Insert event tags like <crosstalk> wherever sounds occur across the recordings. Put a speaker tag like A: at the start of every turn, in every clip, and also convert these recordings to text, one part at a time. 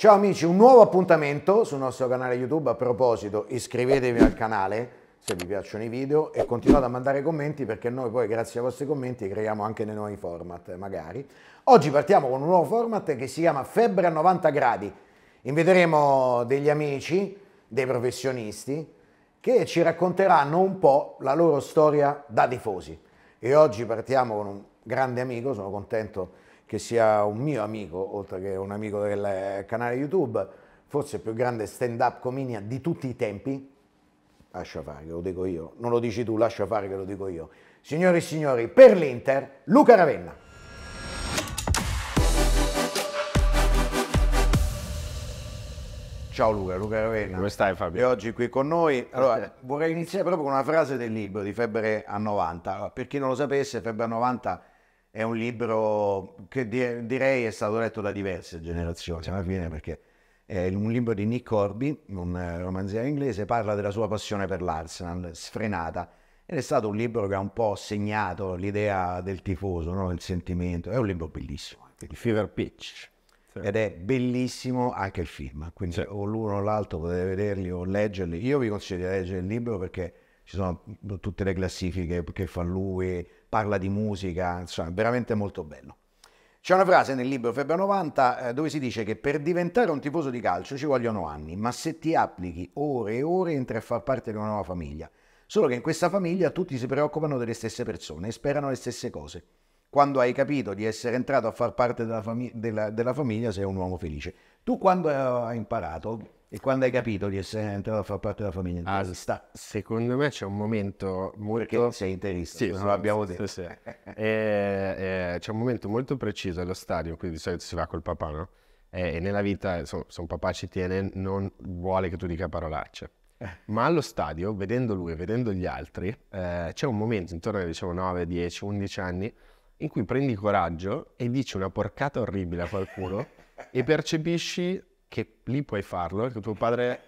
A: Ciao amici, un nuovo appuntamento sul nostro canale YouTube. A proposito, iscrivetevi al canale se vi piacciono i video e continuate a mandare commenti perché noi poi grazie ai vostri commenti creiamo anche dei nuovi format, magari. Oggi partiamo con un nuovo format che si chiama Febbre a 90 gradi. Inviteremo degli amici, dei professionisti che ci racconteranno un po' la loro storia da tifosi. E oggi partiamo con un grande amico, sono contento che sia un mio amico, oltre che un amico del canale YouTube, forse il più grande stand-up comedian di tutti i tempi. Lascia fare, che lo dico io. Non lo dici tu, lascia fare che lo dico io. Signore e signori, per l'Inter, Luca Ravenna. Ciao Luca, Luca Ravenna. Come stai Fabio? E oggi qui con noi. Allora, eh. vorrei iniziare proprio con una frase del libro di Febbre a 90. Allora, per chi non lo sapesse, Febbre a 90 è un libro che di- direi è stato letto da diverse generazioni, alla fine perché è un libro di Nick Corby, un eh, romanziere inglese, parla della sua passione per l'Arsenal, sfrenata, ed è stato un libro che ha un po' segnato l'idea del tifoso, no? il sentimento, è un libro bellissimo. Il Fever Pitch. Ed è bellissimo anche il film, quindi sì. o l'uno o l'altro potete vederli o leggerli. Io vi consiglio di leggere il libro perché ci sono tutte le classifiche che fa lui, parla di musica, insomma, veramente molto bello. C'è una frase nel libro Febbre 90 eh, dove si dice che per diventare un tifoso di calcio ci vogliono anni, ma se ti applichi ore e ore entri a far parte di una nuova famiglia. Solo che in questa famiglia tutti si preoccupano delle stesse persone e sperano le stesse cose. Quando hai capito di essere entrato a far parte della, famig della, della famiglia sei un uomo felice. Tu quando hai imparato e quando hai capito di essere entrato a far parte della famiglia? Ah, sta.
B: Secondo me c'è un momento molto... Perché sei interista, sì, non l'abbiamo detto. Sì, sì. e, eh, e, eh, eh, c'è un momento molto preciso allo stadio, quindi di solito si va col papà, no? E, e nella vita, se un papà ci tiene, non vuole che tu dica parolacce. Ma allo stadio, vedendo lui e vedendo gli altri, eh, c'è un momento, intorno ai diciamo, 9, 10, 11 anni, in cui prendi coraggio e dici una porcata orribile a qualcuno <laughs> e percepisci che lì puoi farlo, perché eh, tuo padre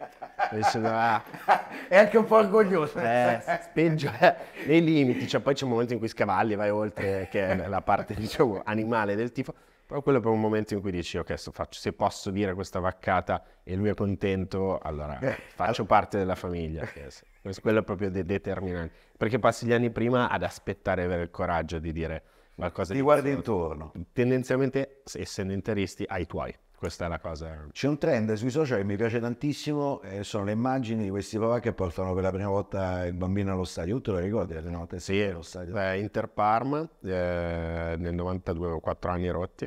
B: dicendo, ah, <laughs> è anche un po' orgoglioso. Eh, Speggio eh, nei limiti, cioè, poi c'è un momento in cui scavalli, vai oltre, che è la parte diciamo, animale del tifo, però quello è per un momento in cui dici, ok, faccio, se posso dire questa vaccata e lui è contento, allora eh, faccio parte della famiglia. Yes. Quello è proprio de- determinante, perché passi gli anni prima ad aspettare avere il coraggio di dire qualcosa. Ti di guardi intorno. Tendenzialmente, essendo interisti, hai i tuoi. Questa è la cosa.
A: Eh. C'è un trend sui social che mi piace tantissimo, eh, sono le immagini di questi papà che portano per la prima
B: volta il bambino allo stadio. Tu te lo ricordi le note? Sì, allo stadio. Beh, Inter Parma, eh, nel 92 avevo 4 anni rotti.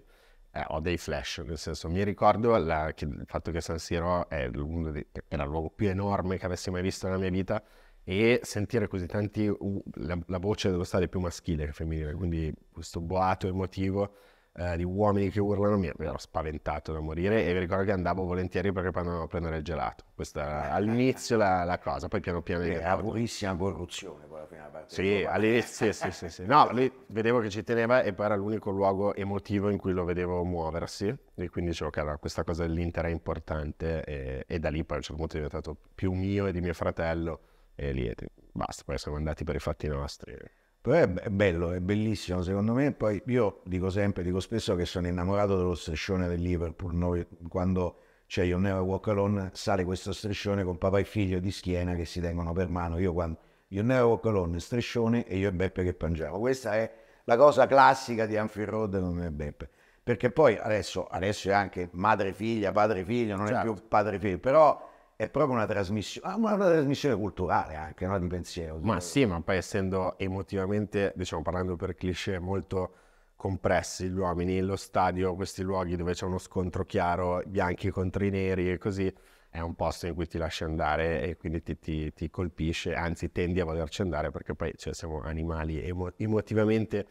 B: Eh, ho dei flash, nel senso mi ricordo la, che, il fatto che San Siro è dei, era il luogo più enorme che avessi mai visto nella mia vita e sentire così tanti uh, la, la, voce dello stadio è più maschile che femminile, quindi questo boato emotivo eh, di uomini che urlano, mi ero spaventato da morire e vi ricordo che andavo volentieri perché poi andavo a prendere il gelato. Questa era <laughs> all'inizio la, la cosa, poi piano piano... Era purissima corruzione quella prima parte. Sì, all'inizio, sì, sì, sì, No, lì vedevo che ci teneva e poi era l'unico luogo emotivo in cui lo vedevo muoversi e quindi dicevo che allora, questa cosa dell'Inter è importante e, e da lì poi a un certo punto è diventato più mio e di mio fratello e lì basta, poi siamo andati per i fatti nostri.
A: Però è, bello, è bellissimo secondo me. Poi io dico sempre, dico spesso che sono innamorato dello striscione del Liverpool. Noi, quando c'è cioè, Never Walk Alone sale questo striscione con papà e figlio di schiena che si tengono per mano. Io quando Io Never Walk Alone, striscione e io e Beppe che pangiamo. Questa è la cosa classica di Anfield Road con me e Beppe perché poi adesso, adesso, è anche madre figlia, padre
B: figlio, non certo. è più padre figlio, però è proprio una trasmissione, una, ah, una trasmissione culturale anche, no? di pensiero. Ma sì, ma poi essendo emotivamente, diciamo parlando per cliché, molto compressi gli uomini, lo stadio, questi luoghi dove c'è uno scontro chiaro, bianchi contro i neri e così, è un posto in cui ti lasci andare e quindi ti, ti, ti colpisce, anzi tendi a volerci andare perché poi cioè, siamo animali emo- emotivamente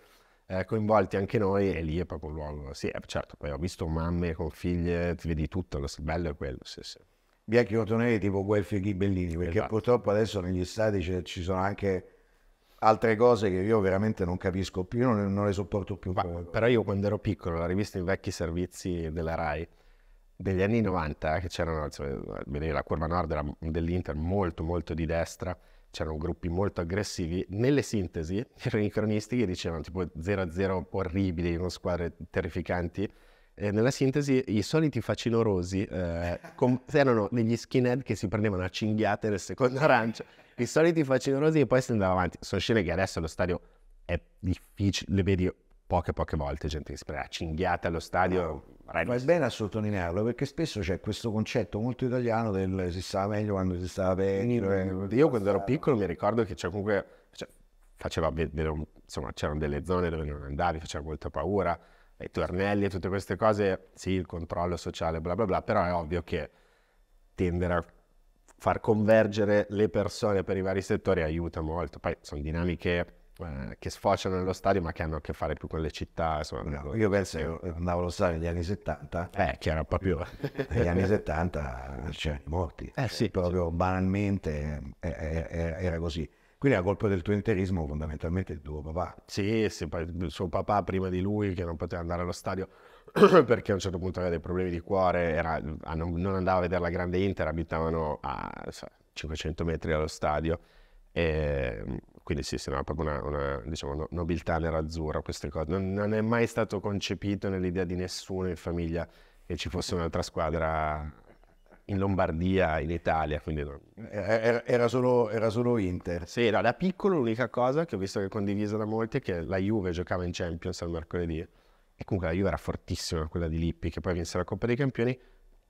B: eh, coinvolti anche noi e lì è proprio un luogo, sì, eh, certo, poi ho visto mamme con figlie, ti vedi tutto, lo bello è quello, sì, sì bianchi e cotonelli tipo Guelfi e Ghibellini, perché esatto. purtroppo adesso negli
A: stadi ci sono anche altre cose che io veramente non capisco più, non, non le sopporto
B: più. Ma, però io quando ero piccolo, la rivista I vecchi servizi della RAI, degli anni 90, che c'erano, vedevi la curva nord dell'Inter molto molto di destra, c'erano gruppi molto aggressivi, nelle sintesi c'erano <laughs> i cronisti che dicevano tipo 0-0 orribili, con squadre terrificanti, eh, nella sintesi i soliti facinorosi eh, <laughs> com- erano degli skinhead che si prendevano a cinghiate nel secondo <laughs> arancio, i soliti facinorosi e poi si andava avanti. Sono scene che adesso allo stadio è difficile, le vedi poche poche volte gente che si prende a cinghiate allo stadio. Ma no, bene a sottolinearlo perché spesso c'è questo concetto molto italiano del si stava meglio quando si stava peggio. Io, eh, io quando ero piccolo mi ricordo che c'è comunque... Cioè, faceva vedere, insomma, c'erano delle zone dove non andavi, faceva molta paura i tornelli e tutte queste cose, sì, il controllo sociale, bla bla bla, però è ovvio che tendere a far convergere le persone per i vari settori aiuta molto. Poi sono dinamiche eh, che sfociano nello stadio, ma che hanno a che fare più con le città. Insomma, no, io penso che andavo allo stadio negli anni 70. Eh, che era proprio... <laughs> negli anni
A: 70 c'erano cioè, i morti. Eh sì. Proprio sì. banalmente eh, eh
B: era così. Quindi la colpa del tuo interismo fondamentalmente è tuo papà. Sì, sì, suo papà prima di lui che non poteva andare allo stadio <clears throat> perché a un certo punto aveva dei problemi di cuore, era, ah, non andava a vedere la grande Inter, abitavano a so, 500 metri dallo stadio. E ehm, quindi sì, sembra sì, proprio una, una diciamo, nobiltà nerazzurra queste cose. Non, non, è mai stato concepito nell'idea di nessuno in famiglia che ci fosse un'altra squadra in Lombardia, in Italia. Quindi non... Eh, era, era, solo, era, solo, Inter. Sì, era da piccolo l'unica cosa che ho visto che è condivisa da molti è che la Juve giocava in Champions al mercoledì. E comunque la Juve era fortissima, quella di Lippi, che poi vinse la Coppa dei Campioni.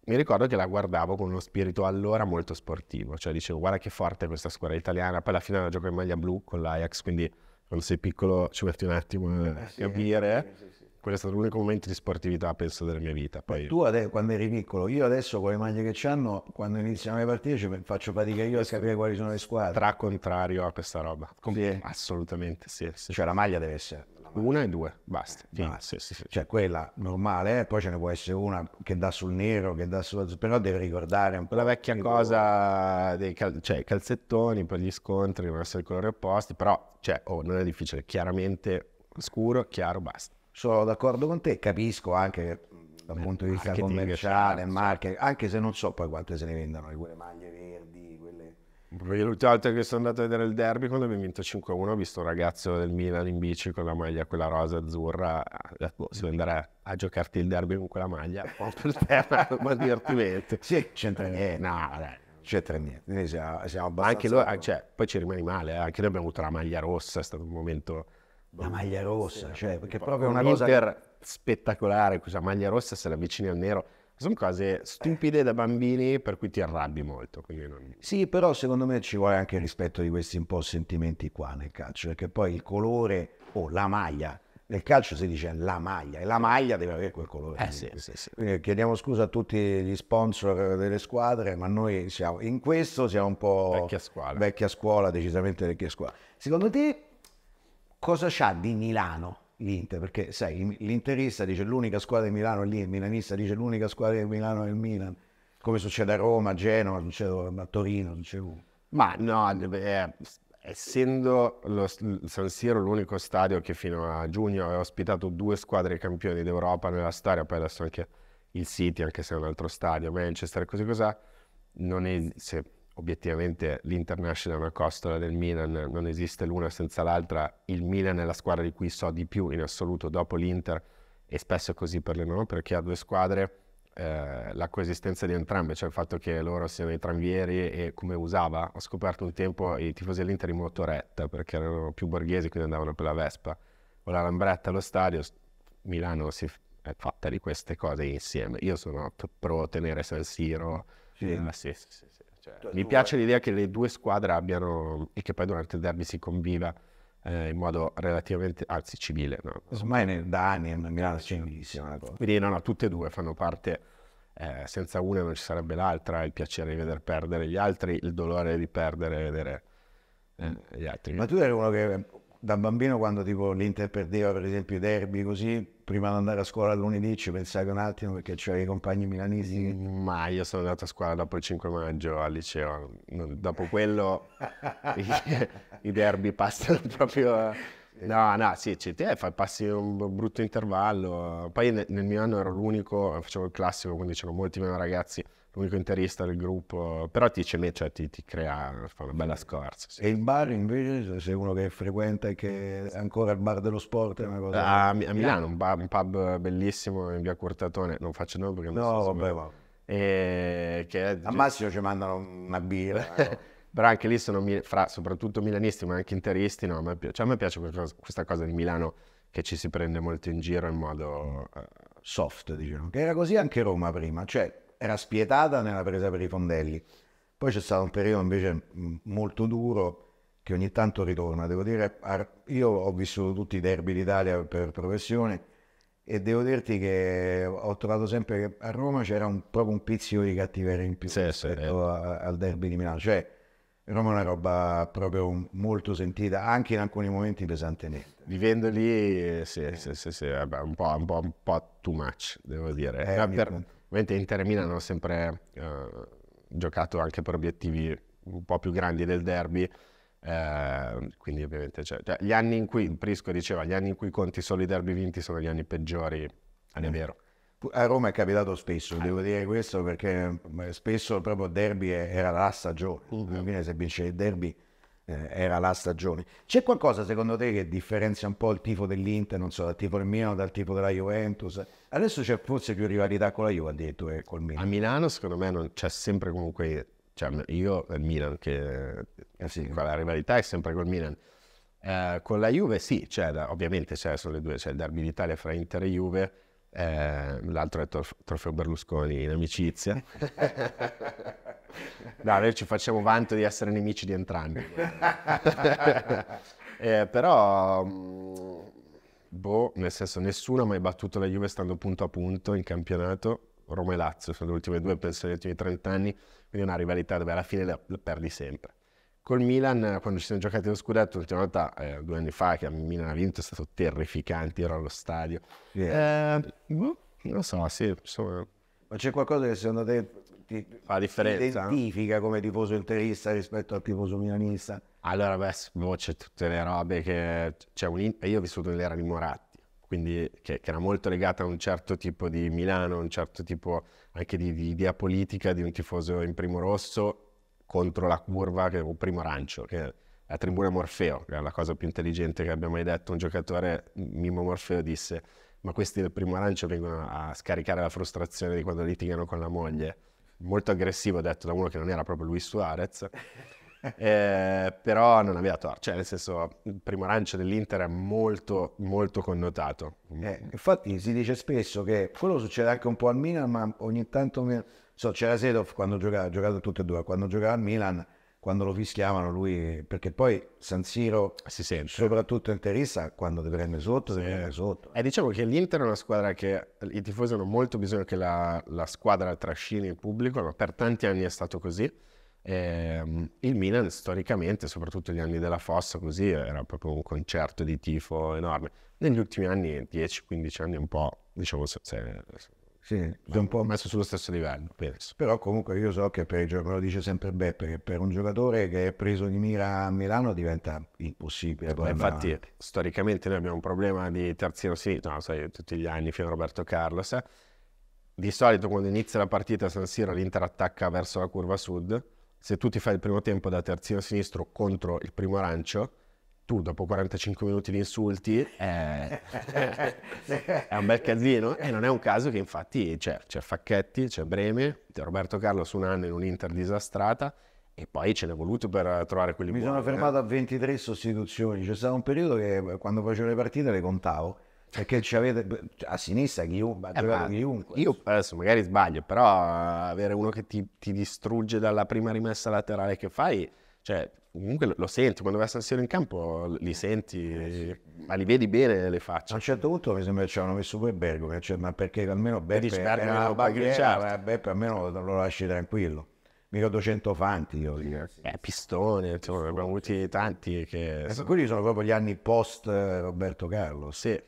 B: Mi ricordo che la guardavo con uno spirito allora molto sportivo, cioè dicevo guarda che forte questa squadra italiana, poi alla fine la gioco in maglia blu con l'Ajax, quindi quando sei piccolo ci metti un attimo a eh, eh, capire. Sì, sì, sì quello è stato l'unico momento di sportività, penso, della mia vita. Poi... Tu adesso, quando eri piccolo, io
A: adesso con le maglie che hanno, quando iniziano le partite, cioè, faccio fatica io a capire quali sono le squadre. Tra
B: contrario a questa roba. Com- sì. Assolutamente, sì, sì, Cioè la maglia deve essere... Una e due, basta. No, sì, cioè quella normale, eh? poi ce ne può essere una che dà sul nero, che dà sulla... però deve ricordare un po'. La vecchia cosa dei cal- cioè, calzettoni per gli scontri, devono essere i colori opposti, però cioè, oh, non è difficile, chiaramente scuro, chiaro, basta sono d'accordo con te, capisco anche dal punto di vista commerciale, cioè, marketing, anche se non so poi quante se ne vendono di quelle maglie verdi, quelle... l'ultima volta che sono andato a vedere il derby, quando abbiamo vinto 5-1, ho visto un ragazzo del Milan in bici con la maglia, quella rosa azzurra. Eh, boh, se vuoi andare a, giocarti il derby con quella maglia, un po' per terra, <laughs> ma divertimento. Sì, c'entra niente. Eh, no, dai, c'entra niente. Noi siamo, siamo abbastanza... Anche lui, cioè, poi ci rimani male, eh, anche noi abbiamo avuto la maglia rossa, è stato un momento la boh. maglia rossa, sì, cioè, perché proprio è una cosa... Inter spettacolare, questa maglia rossa se la avvicini al nero, sono cose stupide da bambini per cui ti arrabbi molto. Non... Sì, però secondo me ci vuole anche rispetto di
A: questi un po' sentimenti qua nel calcio, perché poi il colore o oh, la maglia, nel calcio si dice la maglia e la maglia deve avere quel colore. Eh, sì, sì, sì. Eh, chiediamo scusa a tutti gli sponsor delle squadre, ma noi siamo in questo siamo un po' vecchia scuola, vecchia scuola decisamente vecchia scuola. Secondo te cosa c'ha di Milano l'Inter? Perché sai, l'interista dice l'unica squadra di Milano è lì, il milanista dice l'unica squadra di Milano è il Milan, come succede a
B: Roma, a Genova, succede a Torino, succede... Ma no, eh, essendo lo, San Siro l'unico stadio che fino a giugno ha ospitato due squadre campioni d'Europa nella storia, poi adesso anche il City, anche se è un altro stadio, Manchester, così cos'ha, non esiste obiettivamente l'International è una costola del Milan, non esiste l'una senza l'altra, il Milan è la squadra di cui so di più in assoluto dopo l'Inter e spesso è così per le parliamo perché ha due squadre, eh, la coesistenza di entrambe, cioè il fatto che loro siano i tranvieri e come usava, ho scoperto un tempo i tifosi dell'Inter in motoretta perché erano più borghesi quindi andavano per la Vespa o la Lambretta allo stadio, Milano si è fatta di queste cose insieme, io sono pro tenere San Siro, sì. Eh, sì, sì, sì cioè, mi piace l'idea che le due squadre abbiano e che poi durante il derby si conviva eh, in modo relativamente, anzi civile. No? Ormai ne, da anni è una grande civilissima Quindi no, no, tutte e due fanno parte, eh, senza una non ci sarebbe l'altra, il piacere di veder perdere gli altri, il dolore di perdere e vedere eh, gli altri. Ma tu eri uno che da bambino quando tipo l'Inter perdeva per esempio i derby così, prima di andare a scuola lunedì ci pensavi un attimo perché c'erano i compagni milanesi mm, Ma io sono andato a scuola dopo il 5 maggio al liceo, dopo quello i, i, derby passano <laughs> proprio... No, no, sì, ci, te fai passi un brutto intervallo, poi nel mio anno ero l'unico, facevo il classico, quindi c'erano molti meno ragazzi, l'unico interista del gruppo, però ti, cioè, ti, ti crea fa una bella scorza. Sì. E
A: il bar invece, se uno che frequenta e che è ancora il bar dello sport è una cosa... Ah, a, a Milano, un,
B: bar, un, pub bellissimo in via Cortatone, non faccio nome perché non No, so vabbè, ma... E che, a Massimo ci mandano una birra. <laughs> però anche lì sono fra, soprattutto milanisti, ma anche interisti. No? A, me, cioè, a me piace questa, questa cosa di Milano che ci si prende molto in giro in modo uh, soft, diciamo. Che era così anche Roma prima, cioè era
A: spietata nella presa per i fondelli. Poi c'è stato un periodo invece molto duro che ogni tanto ritorna. Devo dire, io ho vissuto tutti i derby d'Italia per professione e devo dirti che ho trovato sempre che a Roma c'era un, proprio un pizzico di cattiveria in più sì, rispetto sì, a, al derby di Milano. Cioè, Roma è una roba proprio molto sentita, anche in alcuni
B: momenti pesantemente. Vivendo lì, eh, sì, sì, sì, sì un, po', un, po', un po' too much, devo dire. Eh, per, Ovviamente Inter e Milan hanno sempre eh, giocato anche per obiettivi un po' più grandi del derby, eh, quindi ovviamente cioè, cioè, gli anni in cui, Prisco diceva, gli anni in cui conti solo i derby vinti sono gli anni peggiori, non è mm. vero. A Roma è capitato spesso, devo dire questo
A: perché mm, spesso proprio derby era la stagione, mm-hmm. alla fine se vince il derby eh, era la stagione. C'è qualcosa secondo te che differenzia un po' il tifo dell'Inter, non so, dal tifo del
B: Milan, dal tifo della Juventus? Adesso c'è forse più rivalità con la Juve addirittura che eh, col Milan. A Milano secondo me non c'è sempre comunque, cioè io e il Milan, che eh sì. la rivalità è sempre col Milan. Eh, con la Juve sì, cioè, ovviamente c'è, sono le due, c'è il derby d'Italia fra Inter e Juve, eh, l'altro è il trofeo Berlusconi in amicizia. <laughs> <laughs> No, noi ci facciamo vanto di essere nemici di entrambi. <laughs> eh, però, mm, boh, nel senso, nessuno ha mai battuto la Juve stando punto a punto in campionato. Roma e Lazio sono le ultime due, penso, negli ultimi 30 anni. Quindi è una rivalità dove alla fine la, la perdi sempre. Col Milan, quando ci siamo giocati lo scudetto, l'ultima volta, eh, due anni fa, che il Milan ha vinto, è stato terrificante, ero allo stadio. Yeah. Eh, boh, non lo so, sì, insomma... Ma c'è qualcosa che secondo te
A: ti, Fa differenza. ti identifica come tifoso interista rispetto al tifoso milanista?
B: Allora, beh, boh, c'è tutte le robe che... Cioè, un, io ho vissuto nell'era di Moratti, quindi che, che, era molto legata a un certo tipo di Milano, un certo tipo anche di, di idea politica di un tifoso in primo rosso contro la curva che un primo arancio, che è la tribuna Morfeo, che è la cosa più intelligente che abbia mai detto un giocatore, Mimo Morfeo disse, ma questi del primo arancio vengono a scaricare la frustrazione di quando litigano con la moglie molto aggressivo detto da uno che non era proprio Luis Suarez. <laughs> eh, però non aveva torto, cioè nel senso il primo lancio dell'Inter è molto molto connotato.
A: Eh, infatti si dice spesso che quello succede anche un po' al Milan, ma ogni tanto so, c'era Sedov quando giocava, ha giocato tutti e due, quando giocava al Milan quando lo fischiavano lui, perché
B: poi San Siro, si sente. soprattutto in Terissa, quando deve prendere sotto, deve prendere sotto. E eh, diciamo che l'Inter è una squadra che i tifosi hanno molto bisogno che la, la squadra trascini il pubblico, ma per tanti anni è stato così. E, ehm, il Milan storicamente, soprattutto gli anni della Fossa, così era proprio un concerto di tifo enorme. Negli ultimi anni, 10-15 anni, un po', diciamo, se, se, sì, sono un po' messo sullo stesso livello, penso.
A: Però comunque io so che per il giocatore, lo dice sempre Beppe, che per un giocatore che è preso di mira a Milano diventa
B: impossibile. Beh, infatti storicamente noi abbiamo un problema di terzino sinistro, no, sai, tutti gli anni fino a Roberto Carlos. Di solito quando inizia la partita San Siro l'Inter attacca verso la curva sud, se tu ti fai il primo tempo da terzino sinistro contro il primo arancio, tu dopo 45 minuti di insulti è, è un bel <laughs> casino e non è un caso che infatti c'è, c'è Facchetti, c'è Breme, c'è Roberto Carlo su un anno in un'Inter disastrata e poi ce n'è voluto per trovare quelli Mi buoni. Mi sono eh. fermato eh. a 23 sostituzioni, c'è stato un periodo che quando facevo le partite le contavo perché ci avete a sinistra chiunque, eh, chiunque. Io adesso magari sbaglio, però avere uno che ti, ti distrugge dalla prima rimessa laterale che fai cioè, comunque lo senti, quando vai a San Siro in campo li senti, ma li vedi bene le facce. A un certo punto mi sembra che ci avevano messo pure Bergo, cioè, ma perché almeno Beppe, dici, era, era,
A: Beppe almeno lo lasci tranquillo. Mica 200 fanti io. Eh, pistone, cioè, abbiamo avuti tanti. Che... Ecco, sono... Quelli sono proprio gli anni post eh, Roberto Carlo. Sì.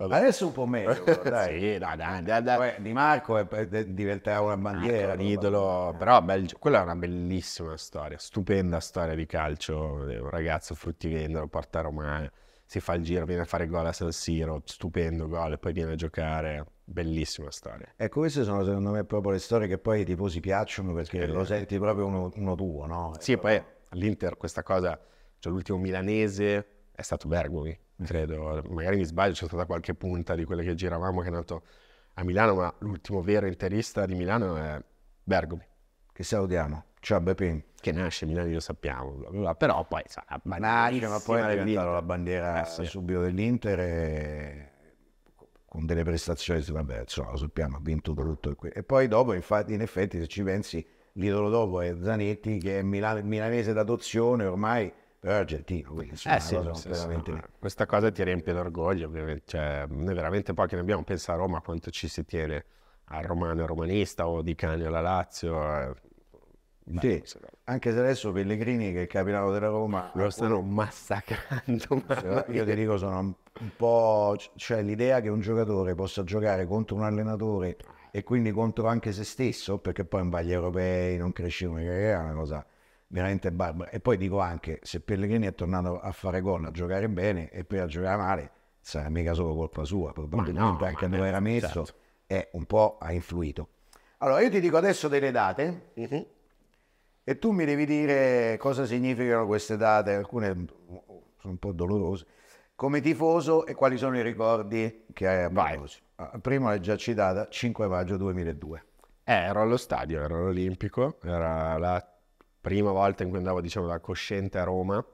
B: Vabbè. Adesso un po' meglio, però, <laughs> dai. sì, no, dai, dai, dai. Poi Di Marco è, è, diventerà una bandiera. un idolo, eh. però bel, quella è una bellissima storia, stupenda storia di calcio. Un ragazzo fruttivendolo, porta romana, si fa il giro, viene a fare gol a San Siro, stupendo gol, e poi viene a giocare. Bellissima storia. Ecco, queste sono secondo me proprio le storie che poi ai tifosi piacciono perché eh. lo senti proprio uno, uno tuo, no? Sì, e ecco. poi all'Inter questa cosa, cioè l'ultimo milanese è stato Bergomi credo. Magari mi sbaglio, c'è stata qualche punta di quelle che giravamo che è nato a Milano, ma l'ultimo vero interista di Milano è Bergomi. Che salutiamo. Ciao Bepin. Che nasce a Milano, lo sappiamo, però poi sa, la bandiera, ma poi è diventata la bandiera eh, sì. subito dell'Inter e...
A: con delle prestazioni, vabbè, insomma, lo sappiamo, ha vinto tutto. E poi dopo, infatti, in effetti, se ci pensi, l'idolo dopo è Zanetti, che è milanese d'adozione,
B: ormai però è argentino, quindi insomma, eh sì, cosa sì, veramente... no, questa cosa ti riempie d'orgoglio, ovviamente. Cioè, noi veramente pochi ne abbiamo, pensato a Roma quanto ci si tiene al romano e romanista o di Cani alla Lazio. Eh. Beh, sì, anche se adesso Pellegrini, che è il capitano della Roma, lo stanno massacrando. Ma... Io ti dico,
A: sono un po'. cioè, l'idea che un giocatore possa giocare contro un allenatore e quindi contro anche se stesso, perché poi in vaglia europei non cresce come carriera, è una cosa veramente barbara. E poi dico anche, se Pellegrini è tornato a fare gol, a giocare bene e poi a giocare male, sarà mica solo colpa sua, probabilmente no, anche dove era certo. messo certo. è un po' ha influito. Allora, io ti dico adesso delle date uh-huh. e tu mi devi dire cosa significano queste date, alcune sono un po' dolorose, come tifoso e quali sono i
B: ricordi che hai a ah, Prima l'hai già citata, 5 maggio 2002. Eh, ero allo stadio, ero all'Olimpico, era la prima volta in cui andavo, diciamo, da Cosciente a Roma,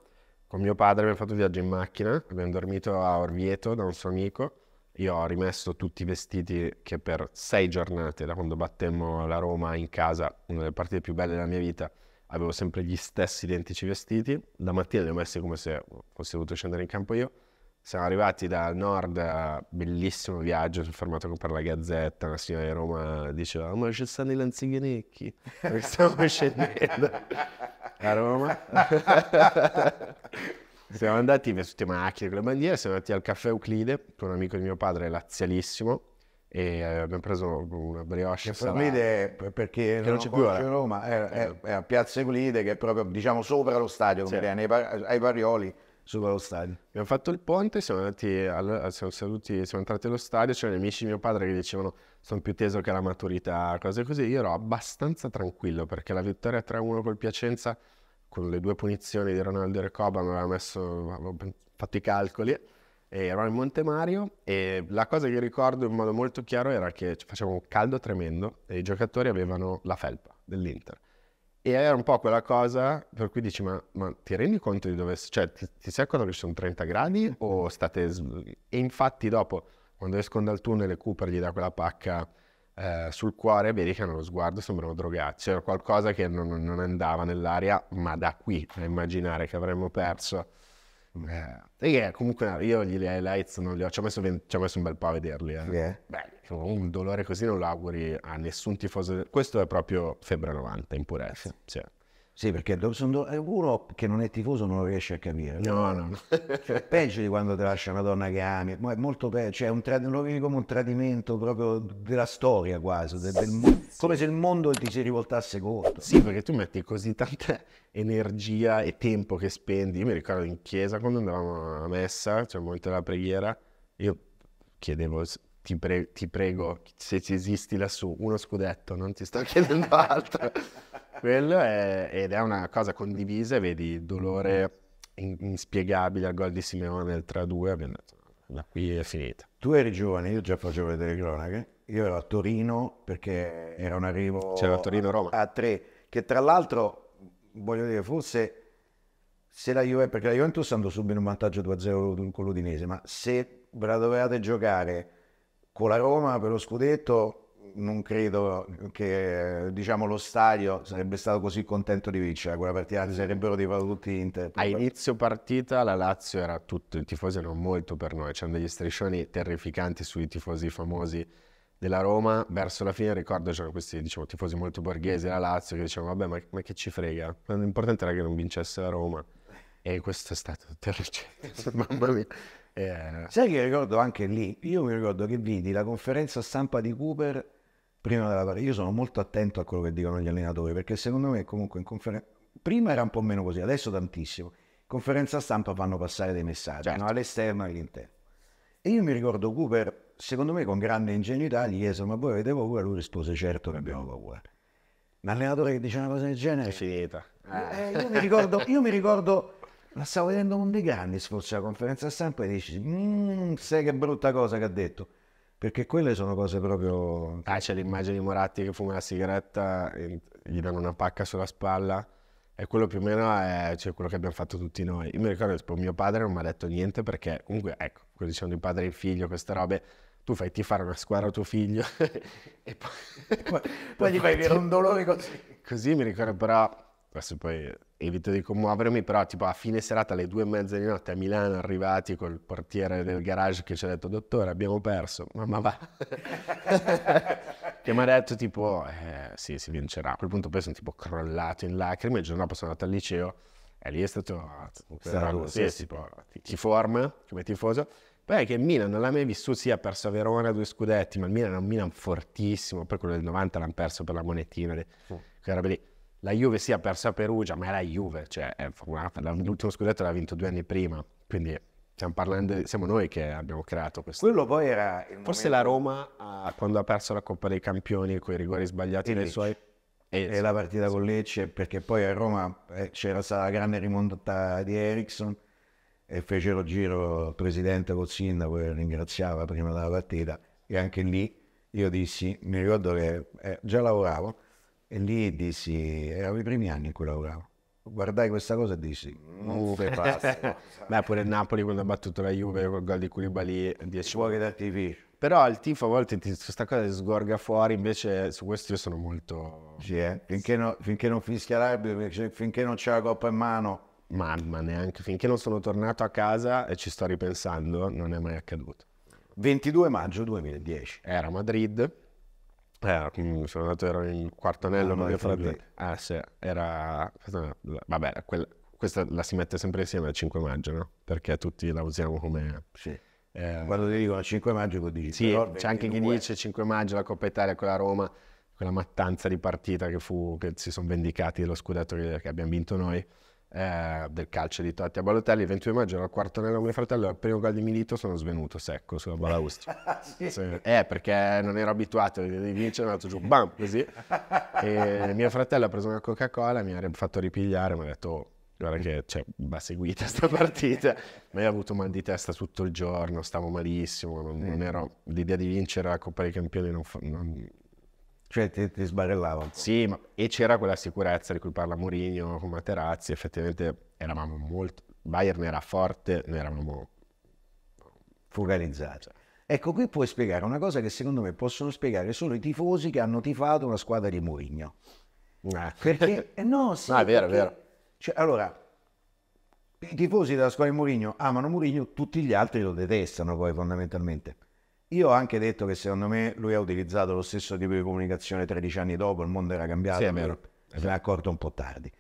B: con mio padre abbiamo fatto un viaggio in macchina, abbiamo dormito a Orvieto da un suo amico, io ho rimesso tutti i vestiti che per sei giornate, da quando battemmo la Roma in casa, una delle partite più belle della mia vita, avevo sempre gli stessi identici vestiti, la mattina li ho messi come se fossi dovuto scendere in campo io, siamo arrivati dal nord bellissimo viaggio, sono fermato a comprare la gazzetta, la signora di Roma diceva ma ci stanno i lanzigherecchi, stiamo scendendo a Roma. <laughs> siamo andati vestiti a macchine con le bandiere, siamo andati al caffè Euclide con un amico di mio padre lazialissimo e eh, abbiamo preso una brioche salata. Euclide perché che non c'è più a Roma,
A: è, è, eh. è, a Piazza Euclide che è proprio diciamo sopra lo stadio, come sì.
B: ai Parioli sullo stadio. Abbiamo fatto il ponte, siamo, andati al, siamo, saluti, siamo entrati allo stadio, c'erano gli amici di mio padre che dicevano sono più teso che la maturità, cose così. Io ero abbastanza tranquillo perché la vittoria 3-1 col Piacenza, con le due punizioni di Ronaldo e Recoba, mi aveva messo, avevo fatto i calcoli E ero in Monte Mario e la cosa che ricordo in modo molto chiaro era che faceva un caldo tremendo e i giocatori avevano la felpa dell'Inter. E era un po' quella cosa per cui dici, ma, ma ti rendi conto di dove... Cioè, ti, ti sei accorto che ci sono 30 gradi mm-hmm. o state... E infatti dopo, quando escono dal tunnel e Cooper gli dà quella pacca eh, sul cuore, vedi che hanno lo sguardo, sembrano drogati. C'era qualcosa che non, non andava nell'aria, ma da qui a immaginare che avremmo perso eh, comunque io gli highlights non li ho, ci ho messo, ci ho messo un bel po' a vederli. Eh. Yeah. Beh, un dolore così non lo auguri a nessun tifoso. Questo è proprio febbre 90 in purezza. Sì. Sì, perché uno che non è
A: tifoso non lo riesce a capire. No, no. no. Cioè, peggio di quando ti lascia una donna che ami, è molto peggio, cioè, un tra- lo vivi come un tradimento proprio della storia quasi, del, del sì. come se il
B: mondo ti si rivoltasse contro. Sì, perché tu metti così tanta energia e tempo che spendi. Io mi ricordo in chiesa quando andavamo a messa, cioè al momento della preghiera, io chiedevo ti, pre- ti prego, se ci esisti lassù, uno scudetto, non ti sto chiedendo <laughs> altro. Quello è, ed è una cosa condivisa, vedi il dolore in, inspiegabile al gol di Simeone nel 3-2, abbiamo detto, da qui è finita. Tu eri giovane, io già facevo vedere le cronache, io ero a Torino perché era un arrivo
A: C'era Torino, a, a tre, che tra l'altro, voglio dire, forse se la Juventus, perché la Juventus andò subito in un vantaggio 2-0 con l'Udinese, ma se ve la dovevate giocare con la Roma per lo scudetto non credo che
B: diciamo, lo stadio sarebbe stato così contento di vincere quella partita, si sarebbero rifatto tutti Inter. A inizio partita la Lazio era tutto, i tifosi erano molto per noi, c'erano degli striscioni terrificanti sui tifosi famosi della Roma, verso la fine ricordo c'erano questi diciamo, tifosi molto borghesi della Lazio che dicevano vabbè ma, ma che ci frega, l'importante era che non vincesse la Roma e questo è stato <laughs> terrificante, mamma mia. Eh. Sai che ricordo anche lì,
A: io mi ricordo che vidi la conferenza stampa di Cooper prima della partita. Io sono molto attento a quello che dicono gli allenatori, perché secondo me comunque in conferenza... Prima era un po' meno così, adesso tantissimo. conferenza stampa fanno passare dei messaggi, certo. no? all'esterno e all'interno. E io mi ricordo Cooper, secondo me con grande ingenuità, gli chiese, ma voi avete paura? Lui rispose, certo che abbiamo paura. Un allenatore che dice una cosa del genere... È finita.
B: Eh, eh. io, mi ricordo, <laughs> io
A: mi ricordo la stavo vedendo con dei grandi sforzi alla conferenza stampa e dici, mmm, sai che brutta cosa
B: che ha detto. Perché quelle sono cose proprio... Ah, c'è l'immagine di Moratti che fuma una sigaretta, gli danno una pacca sulla spalla. E quello più o meno è cioè, quello che abbiamo fatto tutti noi. Io mi ricordo che mio padre non mi ha detto niente perché, comunque, ecco, così dicevano di padre e figlio, queste robe, tu fai tifare una squadra a tuo figlio <laughs> e poi, poi, <laughs> poi gli fai dire un dolore così. Così mi ricordo però, questo poi evito di commuovermi, però tipo a fine serata alle due e mezza di notte a Milano arrivati col portiere del garage che ci ha detto dottore abbiamo perso, mamma va. <laughs> che mi ha detto tipo eh, sì si vincerà. A quel punto poi sono tipo crollato in lacrime, il giorno dopo sono andato al liceo e lì è stato... Sarà, sì, sì, tipo, ti, forma come tifoso. Poi è che il Milan non l'ha mai vissuto, sì ha perso a Verona due scudetti, ma il Milan è un Milan fortissimo, poi quello del 90 l'hanno perso per la monetina, mm. quella roba lì la Juve sì ha perso a Perugia, ma è la Juve, cioè è formata, l'ultimo scudetto l'ha vinto due anni prima, quindi stiamo parlando, siamo noi che abbiamo creato questo. Quello poi era... Forse momento... la Roma, ha, quando ha perso la Coppa dei Campioni con i rigori sbagliati nei suoi... E, e la partita sì. con Lecce, perché poi a Roma eh, c'era stata la grande rimontata
A: di Ericsson e fecero giro il presidente col sindaco e ringraziava prima della partita e anche lì io dissi, mi ricordo che eh, già lavoravo,
B: e lì dissi, erano i primi anni in cui lavoravo. Guardai questa cosa e dissi, Juve mm, uh, <laughs> passa. Beh, pure il Napoli quando ha battuto la Juve con il gol di Koulibaly 10 uomini dal TV. Però il tifo a volte ti, questa cosa ti sgorga fuori, invece su questo io sono molto... Sì, eh? finché, no, finché non fischia l'arbitro, finché non c'è la coppa in mano... Mamma, neanche finché non sono tornato a casa e ci sto ripensando, non è mai accaduto. 22 maggio 2010. Era Madrid, eh, mm, sono andato, ero in quartanello, ah, non mio fratello. Ah, eh, sì, era... Vabbè, quella, questa la si mette sempre insieme al 5 maggio, no? Perché tutti la usiamo come... Sì. Eh, Quando ti dicono 5 maggio, tu dici... Sì, c'è anche chi dice 5 maggio la Coppa Italia con la Roma, quella mattanza di partita che fu, che si sono vendicati dello scudetto che, che abbiamo vinto noi eh, del calcio di Totti a Balotelli, il 22 maggio ero al quarto con mio fratello, al primo gol di Milito sono svenuto secco sulla balaustra. <laughs> Ah, sì. Eh, perché non ero abituato a vincere, è andato giù, bam, così. E mio fratello ha preso una Coca-Cola, mi ha fatto ripigliare, mi ha detto... Oh, Guarda che cioè, va seguita questa <laughs> partita, ma io ho avuto mal di testa tutto il giorno, stavo malissimo, non, non ero, l'idea di vincere la Coppa dei Campioni non, non, cioè ti, ti sbarellavano. Sì, ma, e c'era quella sicurezza di cui parla Mourinho con Materazzi, effettivamente eravamo molto... Bayern era forte, noi eravamo... focalizzati. Cioè.
A: Ecco, qui puoi spiegare una cosa che secondo me possono spiegare solo i tifosi che hanno tifato una squadra di Mourinho. Eh. Perché? <laughs> Eh, no, sì. No, è vero, perché, è vero. Cioè, allora, i tifosi della squadra di Mourinho amano Mourinho, tutti gli altri lo detestano poi fondamentalmente. Io ho anche detto che secondo me lui ha utilizzato lo stesso tipo di comunicazione 13 anni dopo, il mondo era cambiato, sì, è vero. se ne è accorto un po' tardi,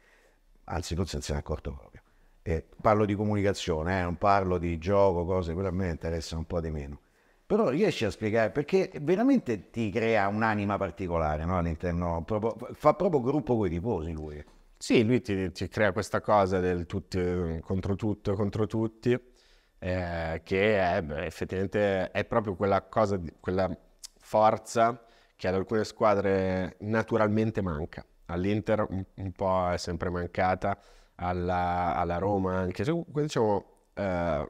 A: anzi forse se ne è accorto proprio. Eh, parlo di comunicazione, eh, non parlo di gioco, cose, quello a me interessa un po' di meno. Però riesci a spiegare perché veramente ti crea un'anima particolare no? all'interno, proprio,
B: fa proprio gruppo con i tifosi lui. Sì, lui ti, ti crea questa cosa del tutti, eh, contro tutto, contro tutti eh, che è beh, effettivamente è proprio quella cosa, di, quella forza che ad alcune squadre naturalmente manca. All'Inter un, un po' è sempre mancata, alla, alla Roma anche, cioè, diciamo, eh,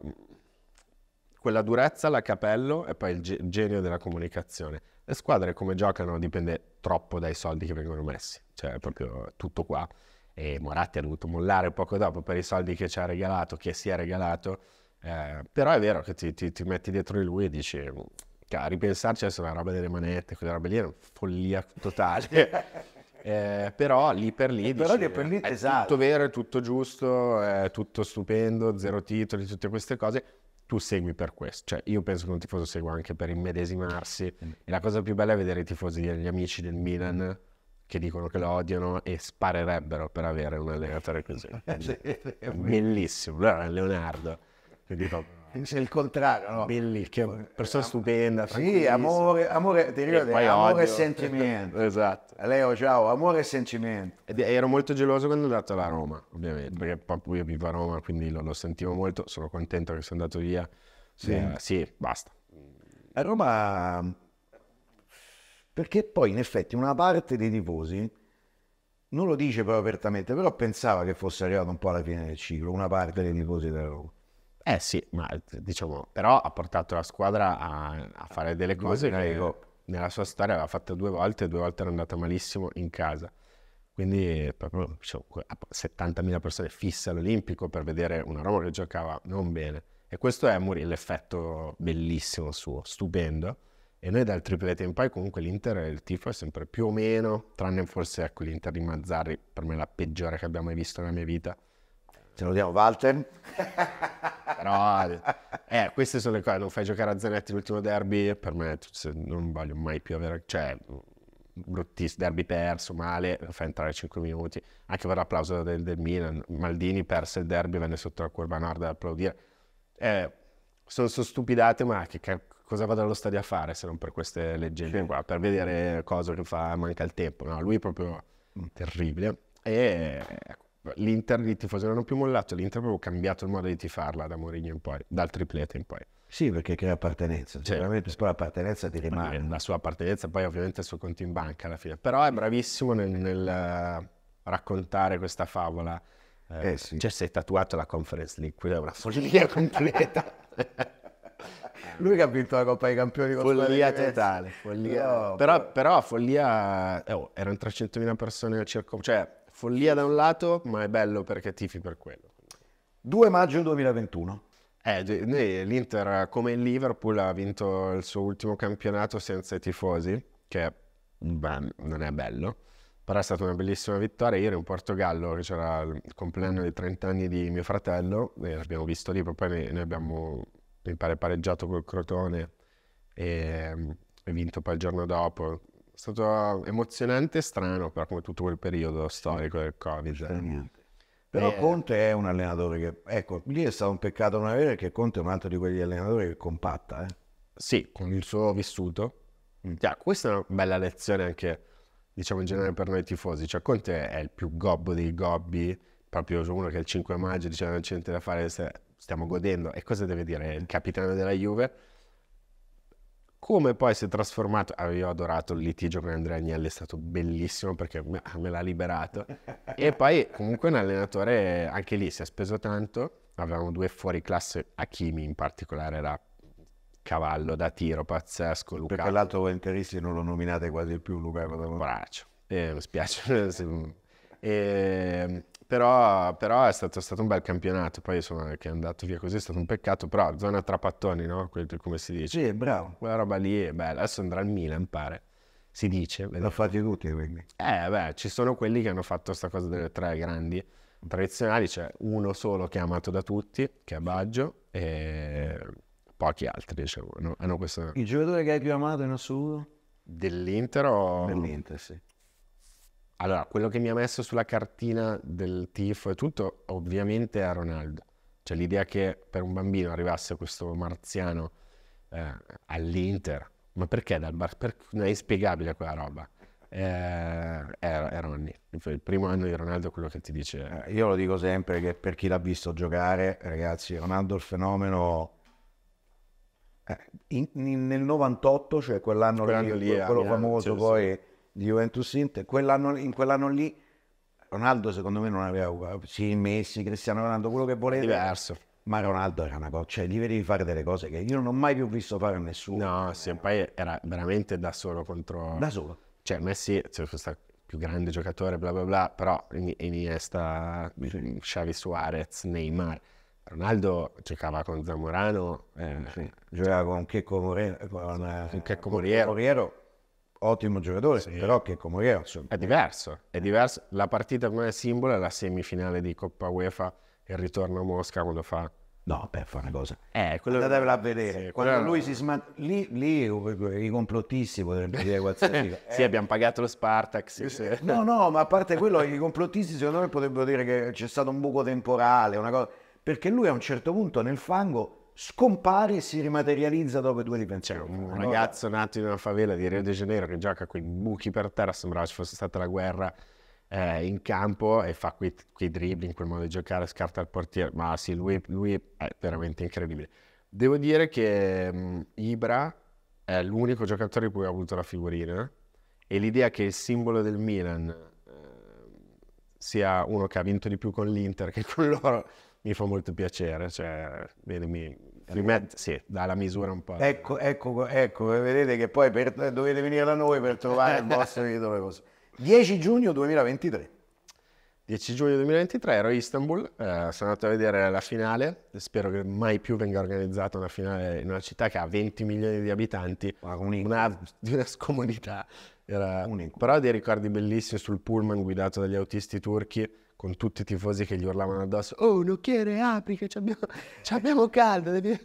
B: quella durezza, la capello e poi il ge- genio della comunicazione. Le squadre come giocano dipende troppo dai soldi che vengono messi, cioè è proprio tutto qua. E Moratti ha dovuto mollare poco dopo per i soldi che ci ha regalato, che si è regalato, eh, però è vero che ti, ti, ti, metti dietro di lui e dici, cioè, a ripensarci adesso una roba delle manette, quella roba lì è una follia totale. <laughs> eh, però lì per lì, eh, dici, lì, per lì è esatto. tutto vero, è tutto giusto, è tutto stupendo, zero titoli, tutte queste cose. Tu segui per questo, cioè io penso che un tifoso segua anche per immedesimarsi. Mm. E la cosa più bella è vedere i tifosi degli amici del Milan mm. che dicono che lo odiano e sparerebbero per avere un allenatore così. <laughs> Bellissimo, Leonardo.
A: C'è il contrario, no? Bellissimo, persona
B: stupenda. Sì, amore,
A: amore, ti ricordi, e amore odio. e sentimento.
B: <laughs> esatto. Leo, ciao, amore e sentimento. Ed ero molto geloso quando è andato alla Roma, ovviamente, perché proprio io vivo a Roma, quindi lo, lo, sentivo molto, sono contento che sono andato via. Sì, eh, sì basta. A Roma, perché poi in effetti una parte dei tifosi
A: non lo dice proprio apertamente, però pensava che fosse arrivato un po' alla fine del ciclo, una
B: parte dei tifosi della Roma eh sì, ma diciamo, però ha portato la squadra a, a fare delle cose che nella sua storia aveva fatto due volte, e due volte era andata malissimo in casa. Quindi proprio cioè, diciamo, 70.000 persone fisse all'Olimpico per vedere una Roma che giocava non bene. E questo è Murillo, l'effetto bellissimo suo, stupendo. E noi dal triplete in poi comunque l'Inter e il tifo è sempre più o meno, tranne forse ecco l'Inter di Mazzarri, per me la peggiore che abbiamo mai visto nella mia vita Ce lo diamo Walter? <laughs> Però, eh, queste sono le cose, non fai giocare a Zanetti l'ultimo derby, per me non voglio mai più avere, cioè, bruttissimo, derby perso, male, fa entrare 5 minuti, anche per l'applauso del, del Milan, Maldini perse il derby, venne sotto la curva nord ad applaudire. Eh, sono, sono stupidate, ma che, che cosa vado allo stadio a fare se non per queste leggende qua, per vedere cosa che fa, manca il tempo, no, lui è proprio mm. terribile. E ecco, l'Inter di tifosi erano più mollato, l'Inter proprio cambiato il modo di tifarla da Mourinho in poi, dal triplete in poi. Sì, perché crea appartenenza, cioè, veramente poi l'appartenenza ti rimane. La sua appartenenza, poi ovviamente il suo conto in banca alla fine, però è bravissimo nel, nel eh, raccontare questa favola. Eh, eh, sì. Cioè, si è tatuato la Conference League, quella è una follia <laughs> completa. Lui che ha vinto la Coppa
A: dei Campioni con Follia totale,
B: follia. No, però, però, follia... Eh, oh, erano 300.000 persone al circo, cioè follia da un lato, ma è bello perché tifi per quello. 2 maggio 2021. Eh, L'Inter, come il Liverpool, ha vinto il suo ultimo campionato senza i tifosi, che beh, non è bello, però è stata una bellissima vittoria. Ieri in Portogallo c'era il compleanno dei 30 anni di mio fratello, e l'abbiamo visto lì, poi noi abbiamo mi pare, pareggiato col Crotone e, e vinto poi il giorno dopo è stato ah, emozionante e strano per come tutto quel periodo storico del Covid. Però eh. Conte è un allenatore che, ecco, lì è stato un peccato non avere perché Conte è un altro di quegli allenatori che compatta. Eh. Sì, con il suo vissuto. Mm. Yeah, questa è una bella lezione anche, diciamo, in generale per noi tifosi. Cioè, Conte è il più gobbo dei gobbi, proprio uno che il 5 maggio diceva non c'è niente da fare, stiamo godendo. E cosa deve dire? il capitano della Juve come poi si è trasformato, ah, io ho adorato il litigio con Andrea Agnelli, è stato bellissimo perché me ah, l'ha liberato. <laughs> e poi comunque un allenatore, anche lì si è speso tanto, avevamo due fuori classe, Hakimi in particolare era cavallo da tiro pazzesco. Luca. Perché l'altro volentieristi non lo nominate quasi più Luca. Braccio. Eh, mi spiace. <laughs> e, ehm, però, però è, stato, è, stato, un bel campionato. Poi insomma, che è andato via così è stato un peccato. Però zona trapattoni, no? Quello, come si dice? Sì, bravo. Quella roba lì è Adesso andrà al Milan, pare. Si dice. L'hanno fatti tutti quindi. Eh, beh, ci sono quelli che hanno fatto questa cosa delle tre grandi tradizionali. C'è uno solo che è amato da tutti, che è Baggio, e pochi altri, diciamo. Hanno, hanno questo... Il giocatore che hai più amato in assoluto? Dell'Inter o... Dell'Inter, sì. Allora, quello che mi ha messo sulla cartina del tifo e tutto, ovviamente, è Ronaldo. Cioè l'idea che per un bambino arrivasse questo marziano eh, all'Inter, ma perché dal bar? Per... è inspiegabile quella roba. Eh, è, Ronny, il primo anno di Ronaldo quello che ti dice. Eh, io lo dico sempre che per chi l'ha visto
A: giocare, ragazzi, Ronaldo il fenomeno eh, in, in, nel 98, cioè quell'anno, quell'anno lì, lì quello famoso, poi di Juventus Inter, quell'anno, in quell'anno lì Ronaldo secondo me non aveva sì Messi, Cristiano Ronaldo, quello che voleva.
B: Diverso. Ma Ronaldo era una cosa, cioè gli vedevi fare delle cose che io non ho mai più visto fare a nessuno. No, sì, poi era veramente da solo contro... Da solo. Cioè Messi, cioè, sta più grande giocatore, bla bla bla, però Iniesta, Xavi Suarez, Neymar. Ronaldo giocava con Zamorano. Eh, sì. Giocava con Checco Moreno. Con, eh, Checco Moriero. Moriero ottimo giocatore, sì. però che come io, insomma, è eh. diverso, è diverso. La partita come simbolo è la semifinale di Coppa UEFA e il ritorno a Mosca quando fa No, per fare una cosa. Eh, quello... Andatevela a vedere. Sì, Quando quello... lui si
A: smantelli... Lì, lì i complottisti potrebbero dire qualsiasi <laughs> cosa. sì, eh. abbiamo pagato lo Spartax. Sì, sì. No, no, <laughs> ma a parte quello, i complottisti secondo me potrebbero dire che c'è stato un buco temporale, una cosa... Perché lui a un certo punto nel fango scompare e si rimaterializza dopo due di pensiero. Un
B: allora... ragazzo nato in una favela di Rio de Janeiro che gioca quei buchi per terra, sembrava ci fosse stata la guerra eh, in campo e fa quei, quei dribbling, quel modo di giocare, scarta il portiere. Ma sì, lui, lui è veramente incredibile. Devo dire che mh, mm, Ibra è l'unico giocatore di cui ho avuto la figurina e l'idea che il simbolo del Milan eh, sia uno che ha vinto di più con l'Inter che con <laughs> loro mi fa molto piacere, cioè, vedi, mi rimette, sì, dà la misura un po'.
A: Ecco, ecco,
B: ecco, vedete che poi per, dovete venire da noi per trovare il vostro video. 10 giugno 2023. 10 giugno 2023 ero a Istanbul, eh, sono andato a vedere la finale, spero che mai più venga organizzata una finale in una città che ha 20 milioni di abitanti, Unico. una, una scomunità, Era, però dei ricordi bellissimi sul pullman guidato dagli autisti turchi, con tutti i tifosi che gli urlavano addosso, oh nocchiere apri che <laughs> ci abbiamo caldo. Devi...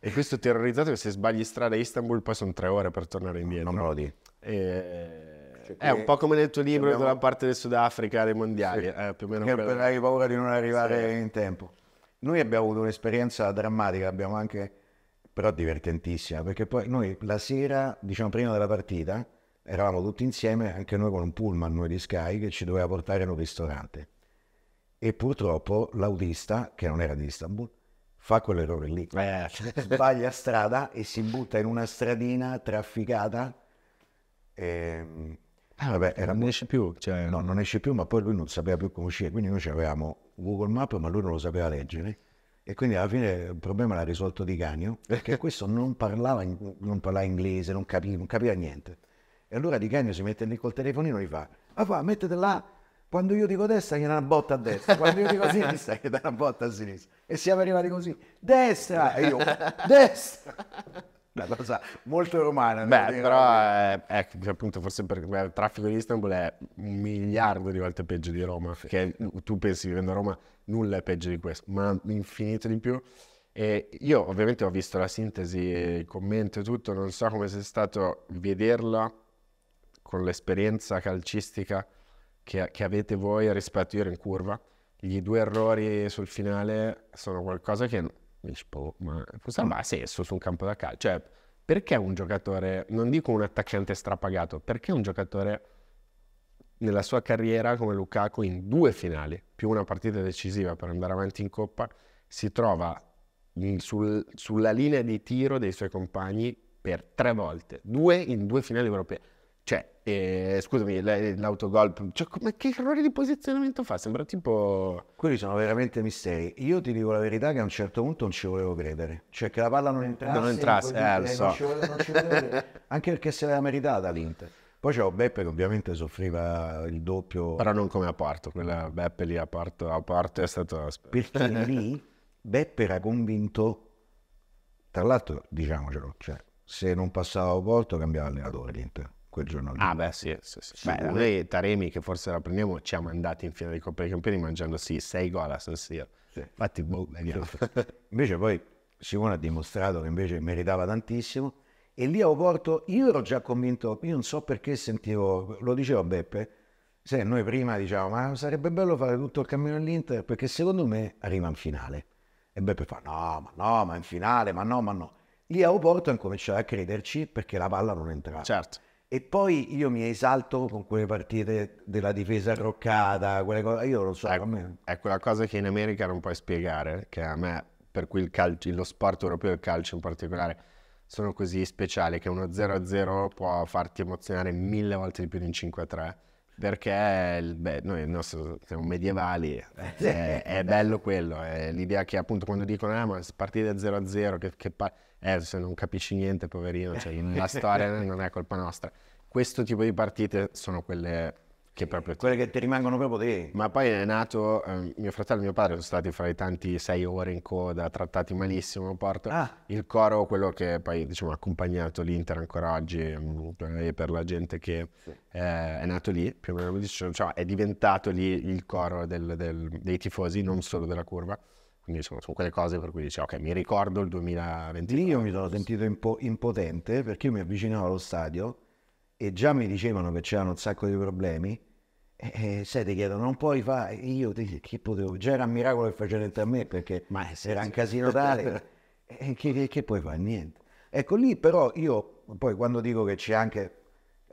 B: e questo terrorizzato che se sbagli strada a Istanbul poi sono tre ore per tornare indietro. Non me lo di. E... Cioè, è un po' come nel tuo libro abbiamo... della parte del Sudafrica dei mondiali, sì. eh, più o meno. Che Hai paura
A: di non arrivare sì. in tempo. Noi abbiamo avuto un'esperienza drammatica, abbiamo anche però divertentissima, perché poi noi la sera, diciamo prima della partita, eravamo tutti insieme, anche noi con un pullman, noi di Sky, che ci doveva portare in un ristorante. E purtroppo l'autista, che non era di Istanbul, fa quell'errore lì, eh. <laughs> sbaglia strada e si butta in una stradina trafficata. E... Ehm, ah, eh, vabbè, era... Non esce più. Cioè... No, non esce più, ma poi lui non sapeva più come uscire, quindi noi avevamo Google Maps, ma lui non lo sapeva leggere. E quindi alla fine il problema l'ha risolto Di Canio, perché <laughs> questo non parlava, non parlava inglese, non capiva, non capiva niente. E allora Di Canio si mette lì col telefonino e gli fa, ma fa, mettete là, quando io dico destra gli dà una botta a destra, quando io dico <laughs> sinistra gli dà una botta a sinistra. E siamo arrivati così, destra, e io, <laughs> destra.
B: Una cosa molto romana. Beh, però, eh, ecco, cioè, appunto, forse per eh, il traffico di Istanbul è un miliardo di volte peggio di Roma. Perché tu pensi, vivendo a Roma, nulla è peggio di questo, ma infinito di più. E io ovviamente ho visto la sintesi, eh, il commento e tutto, non so come sia stato vederla con l'esperienza calcistica che, che avete voi rispetto a ieri in curva, gli due errori sul finale sono qualcosa che ma cosa ha senso su un campo da calcio? Cioè, perché un giocatore, non dico un attaccante strapagato, perché un giocatore nella sua carriera come Lukaku in due finali, più una partita decisiva per andare avanti in Coppa, si trova sul, sulla linea di tiro dei suoi compagni per tre volte, due in due finali europee. E, eh, scusami, l'autogol, cioè, ma che errore di posizionamento fa? Sembra tipo... Quelli sono veramente misteri. Io ti
A: dico la verità che a un certo punto non ci volevo credere. Cioè che la palla non entrasse... Non entrasse, eh, lo so. Non ci volevo, <laughs> Anche perché se l'era meritata l'Inter.
B: Poi c'è Beppe che ovviamente soffriva il doppio... Però non come a Porto, quella Beppe lì a Porto, a Porto è stato... Perché <laughs> lì Beppe era convinto, tra l'altro diciamocelo, cioè se non passava a Porto cambiava allenatore l'Inter quel giorno lì. Ah, beh, sì, sì, sì. Beh, noi Taremi, che forse la prendiamo, ci ha mandati in finale di Coppa dei Campioni mangiandosi 6 gol a San Siro. Sì. Infatti, boh, vediamo. <laughs> invece poi Simone ha dimostrato che invece meritava tantissimo.
A: E lì a Oporto io ero già convinto, io non so perché sentivo, lo dicevo a Beppe, se noi prima diciamo ma sarebbe bello fare tutto il cammino all'Inter perché secondo me arriva in finale. E Beppe fa no, ma no, ma in finale, ma no, ma no. Lì a Oporto hanno cominciato a crederci perché la palla non entrava. Certo. E poi io mi esalto con quelle partite
B: della difesa roccata, quelle cose, io lo so. È, come... Ecco, è ecco, quella cosa che in America non puoi spiegare, che a me, per cui il calcio, lo sport europeo e il calcio in particolare, sono così speciali che uno 0-0 può farti emozionare mille volte di più di un 5-3 perché il, beh, noi nostro, siamo medievali, <laughs> è, è, bello quello, è l'idea che appunto quando dicono ah, ma partire da 0 a 0, che, che pa- eh, se non capisci niente poverino, cioè, la storia <laughs> non è colpa nostra. Questo tipo di partite sono quelle che proprio Quelle che ti rimangono proprio te. Ma poi è nato, eh, mio fratello e mio padre sono stati fra i tanti sei ore in coda, trattati malissimo a Porto. Ah. Il coro, quello che poi diciamo, ha accompagnato l'Inter ancora oggi, ehm, per la gente che sì. eh, è nato lì, più o meno diciamo, cioè, è diventato lì il coro del, del, dei tifosi, non solo della curva. Quindi sono, sono, quelle cose per cui dice ok, mi ricordo il 2020. Lì io mi sono sentito impo- impotente
A: perché io mi avvicinavo allo stadio e già mi dicevano che c'erano un sacco di problemi, e, e sai, ti chiedono, non puoi fare, io ti, che potevo, già era un miracolo che facevano a me perché Ma era un casino tale, <laughs> e che, che, che puoi fare? Niente. Ecco lì però io, poi quando dico che c'è anche,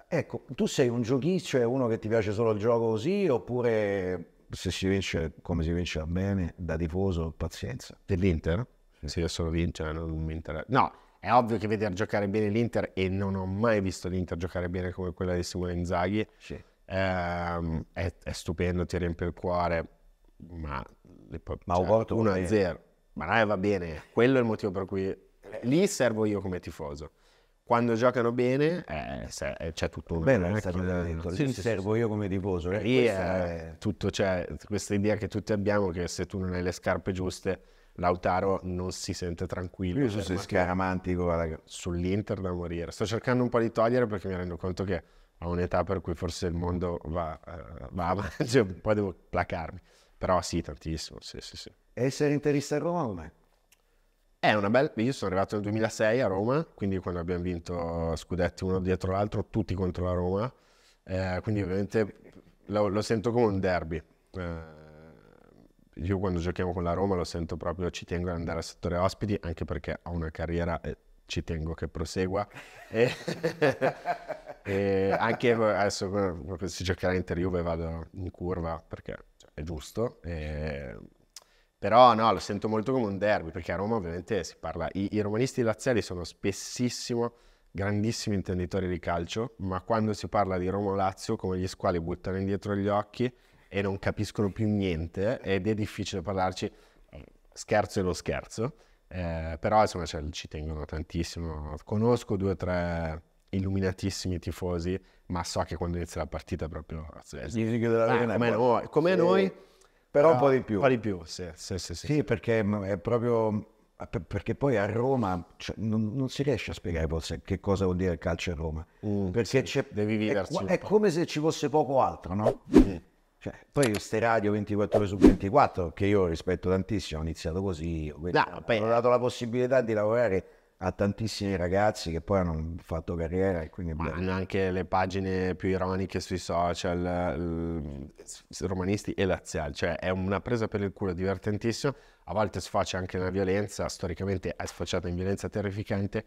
A: ecco, tu sei un giochiccio, è uno che ti piace solo il
B: gioco così, oppure se si vince come si vince bene, da tifoso, pazienza. Dell'Inter? Sì, se io solo vincere non mi interessa. No, è ovvio che vedere giocare bene l'Inter, e non ho mai visto l'Inter giocare bene come quella di Simone Inzaghi, sì. ehm, è, è, stupendo, ti riempie il cuore, ma, po- ma cioè, 1-0. Ma dai, eh, va bene, quello è il motivo per cui lì servo io come tifoso quando giocano bene eh, se, eh, c'è tutto un bene no? sì, sì, servo sì. io come tifoso eh? è, è tutto cioè, questa idea che tutti abbiamo che se tu non hai le scarpe giuste Lautaro non si sente tranquillo. Io sono scaramantico guarda. sull'Inter da morire. Sto cercando un po' di togliere perché mi rendo conto che ho un'età per cui forse il mondo va, uh, va <laughs> avanti, cioè, poi devo placarmi. Però sì, tantissimo, sì, sì, sì.
A: Essere interista
B: a Roma com'è? È una bella... Io sono arrivato nel 2006 a Roma, quindi quando abbiamo vinto scudetti uno dietro l'altro, tutti contro la Roma. Eh, quindi ovviamente lo, lo, sento come un derby. Eh, io quando giochiamo con la Roma lo sento proprio, ci tengo ad andare al settore ospiti, anche perché ho una carriera e ci tengo che prosegua. e, <laughs> e anche adesso si giocherà in Juve vado in curva perché cioè, è giusto. E, però no, lo sento molto come un derby, perché a Roma ovviamente si parla... I, i romanisti laziali sono spessissimo grandissimi intenditori di calcio, ma quando si parla di Roma-Lazio, come gli squali buttano indietro gli occhi e non capiscono più niente ed è difficile parlarci, scherzo e lo scherzo, eh, però insomma cioè, ci tengono tantissimo. Conosco due o tre illuminatissimi tifosi, ma so che quando inizia la partita proprio... Cioè,
A: ah, come noi, come sì. noi però un po' di più. Un po'
B: di più, sì. Sì, sì, sì. sì perché
A: è proprio... Perché poi a Roma cioè, non, non, si riesce a spiegare forse che cosa vuol dire il calcio a Roma. Mm, perché sì. devi viverci. È, è come se ci fosse poco altro, no? Mm. Cioè, poi queste radio 24 ore su 24, che io rispetto tantissimo, ho iniziato così, ho no, poi... dato la possibilità di lavorare a tantissimi ragazzi che poi hanno
B: fatto carriera e quindi ma hanno anche le pagine più ironiche sui social romanisti e laziali cioè è una presa per il culo divertentissima a volte sfocia anche nella violenza storicamente è sfociata in violenza terrificante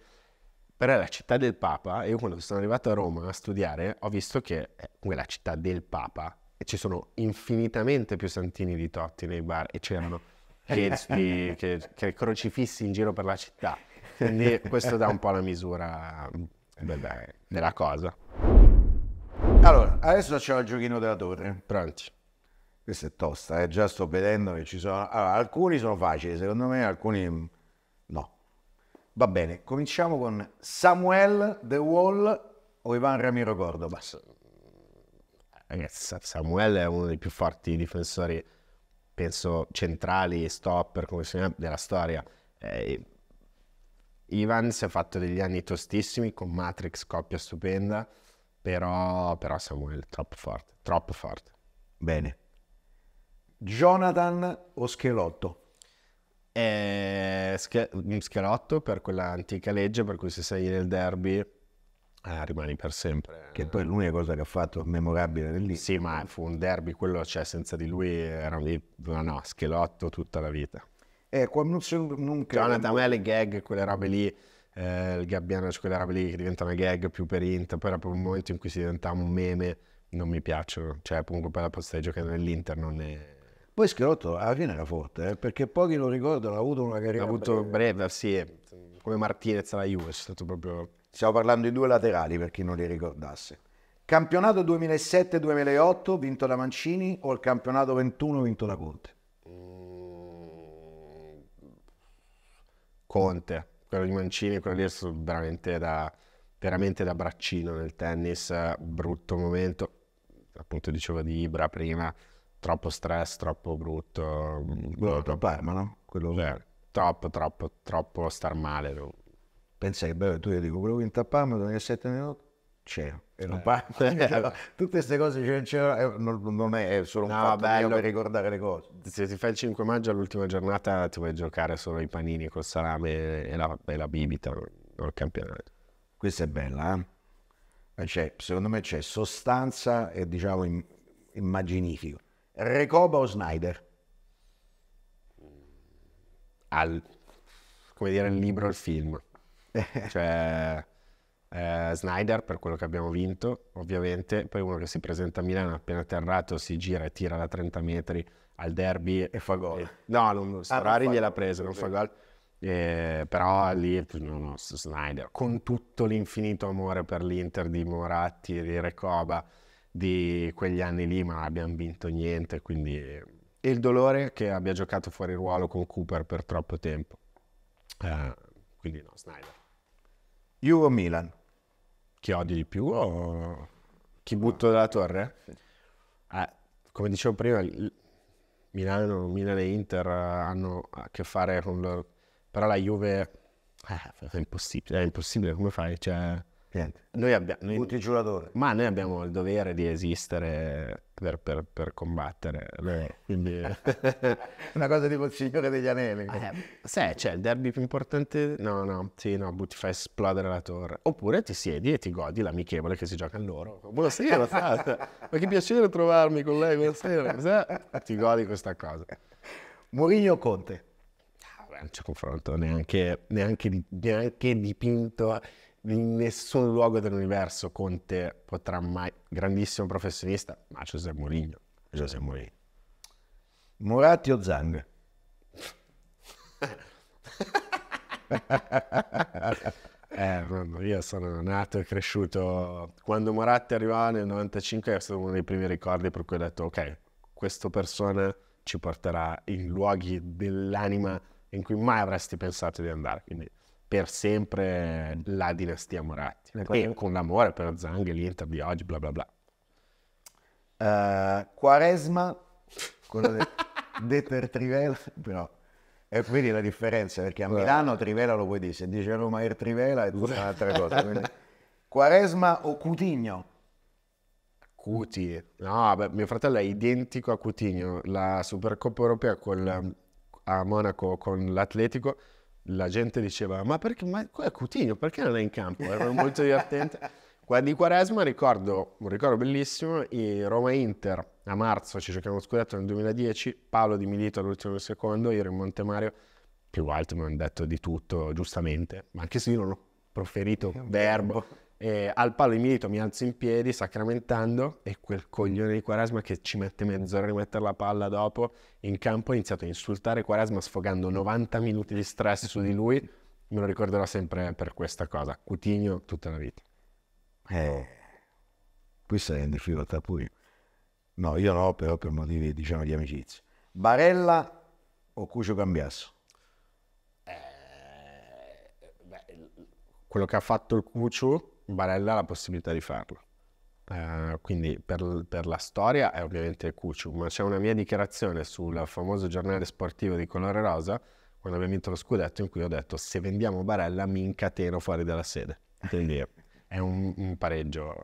B: però è la città del Papa io quando sono arrivato a Roma a studiare ho visto che è la città del Papa e ci sono infinitamente più santini di Totti nei bar e c'erano <laughs> eh. che, che, che, crocifissi in giro per la città. Quindi questo dà un po' la misura eh, della, della cosa. Allora, adesso c'è
A: il giochino della torre. Pronti? Questa è tosta, eh? già sto vedendo che ci sono... Allora, alcuni sono facili, secondo me, alcuni no. Va bene, cominciamo con Samuel The Wall o Ivan Ramiro Cordoba
B: ragazzi, Samuel è uno dei più forti difensori, penso, centrali, stopper, come si chiama, della storia. Eh, Ivan si è fatto degli anni tostissimi con Matrix, coppia stupenda, però, però Samuel troppo forte, troppo forte. Bene. Jonathan o Schelotto? Eh, Schelotto per quella antica legge per cui se sei nel derby eh, rimani per sempre. Che poi è l'unica cosa che ha fatto memorabile nell'Inter. Sì, ma fu un derby, quello cioè, senza di lui erano lì, no, schelotto tutta la vita. Eh, non, non Jonathan, a me le gag, quelle robe lì, eh, il gabbiano, cioè quelle robe lì che diventano gag più per Inter, poi era proprio un momento in cui si diventava un meme, non mi piacciono. Cioè, comunque per la posta di giocare nell'Inter non è... Poi Schelotto alla fine era
A: forte, eh, perché pochi lo ricordano, ha avuto una carriera... Ha avuto
B: breve, breve sì, come Martinez alla Juve, è stato proprio... Stiamo
A: parlando di due laterali per chi non li ricordasse. Campionato 2007-2008 vinto da Mancini o il campionato 21 vinto da Conte? Mm.
B: Conte, quello di Mancini e quello di adesso veramente da, veramente da braccino nel tennis, brutto momento, appunto dicevo di Ibra prima, troppo stress, troppo brutto. Quello da Parma, eh, no? Quello... Cioè, troppo, troppo, troppo star male pensa che bello, tu io dico, volevo intapparmi, 2007 minuti, c'era. E non parte. Tutte queste cose c'è, c'è, eh, non, non è, solo un no, fatto bello. per ricordare le cose. Se ti fai il 5 maggio all'ultima giornata ti puoi giocare solo i panini col salame e la, e la bibita al campionato. Questa è bella, eh? eh secondo me c'è sostanza e diciamo
A: immaginifico. Recoba o Snyder?
B: Al, come dire il libro o il film? <laughs> cioè, eh, Snyder per quello che abbiamo vinto, ovviamente, poi uno che si presenta a Milano appena atterrato, si gira e tira da 30 metri al derby e fa gol. Eh. No, non, ah, Ferrari ah, gliel'ha presa, non fa gol. Eh, però lì no, no, Snyder con tutto l'infinito amore per l'Inter di Moratti e di Recoba di quegli anni lì ma non abbiamo vinto niente quindi e il dolore che abbia giocato fuori ruolo con Cooper per troppo tempo eh, quindi no Snyder Juve o Milan? Chi odi di più o chi butto dalla torre? Eh, come dicevo prima, Milano, Milan e Inter eh, hanno a che fare con... Loro. Però la Juve... Eh, è impossibile, è impossibile, come fai? Cioè Niente. Noi abbiamo... Noi... Butti giuratore. Ma noi abbiamo il dovere di esistere per, per, per combattere. Beh, quindi... <laughs> Una cosa tipo il signore degli anelli. Eh, eh, se c'è il derby più importante... No, no, sì, no, ti fa esplodere la torre. Oppure ti siedi e ti godi l'amichevole che si gioca a loro. Buonasera, tata. <laughs> ma che piacere trovarmi con lei, buonasera. ti godi questa cosa. Mourinho Conte? Ah, non c'è confronto, neanche, neanche, neanche dipinto... A eh in nessun luogo dell'universo Conte potrà mai, grandissimo professionista, ma Giuseppe Mourinho. Giuseppe Mourinho. Moratti o Zang? <laughs> eh, mamma, io sono nato e cresciuto. Quando Moratti arrivò nel 95 è stato uno dei primi ricordi per cui ho detto ok, questa persona ci porterà in luoghi dell'anima in cui mai avresti pensato di andare. Quindi per sempre la dinastia Moratti. E con l'amore per Zang e l'Inter di oggi, bla bla bla. Uh, quaresma, quello de- <laughs> detto per Trivela, però... E
A: quindi la differenza, perché a Milano Trivela lo puoi dire, se dice Roma Air Trivela è tutta <laughs> un'altra cosa. Quindi...
B: Quaresma o Cutigno? Cuti, no, beh, mio fratello è identico a Cutigno, la Supercoppa Europea col, a Monaco con l'Atletico la gente diceva ma perché ma è Coutinho perché non è in campo erano molto divertenti <laughs> di Quaresma ricordo un ricordo bellissimo Roma Inter a marzo ci giochiamo scudetto nel 2010 Paolo Di Milito all'ultimo secondo io ero in Montemario più alto mi hanno detto di tutto giustamente ma anche se io non ho proferito verbo e al palo di Milito mi alzo in piedi sacramentando e quel mm. coglione di Quaresma che ci mette mezz'ora a rimettere la palla dopo in campo ha iniziato a insultare Quaresma sfogando 90 minuti di stress su di lui. <laughs> Me lo ricorderò sempre per questa cosa. Cutigno tutta
A: la vita. Eh, qui sei in difficoltà pure. No, io no, però per motivi diciamo di amicizia. Barella o Cucio Cambiasso?
B: Eh, beh, quello che ha fatto il Cucio Barella ha la possibilità di farlo. Uh, quindi per, per, la storia è ovviamente Cuciu, ma c'è una mia dichiarazione sul famoso giornale sportivo di colore rosa quando abbiamo vinto lo scudetto in cui ho detto se vendiamo Barella mi incateno fuori dalla sede. Quindi <laughs> è un, un pareggio.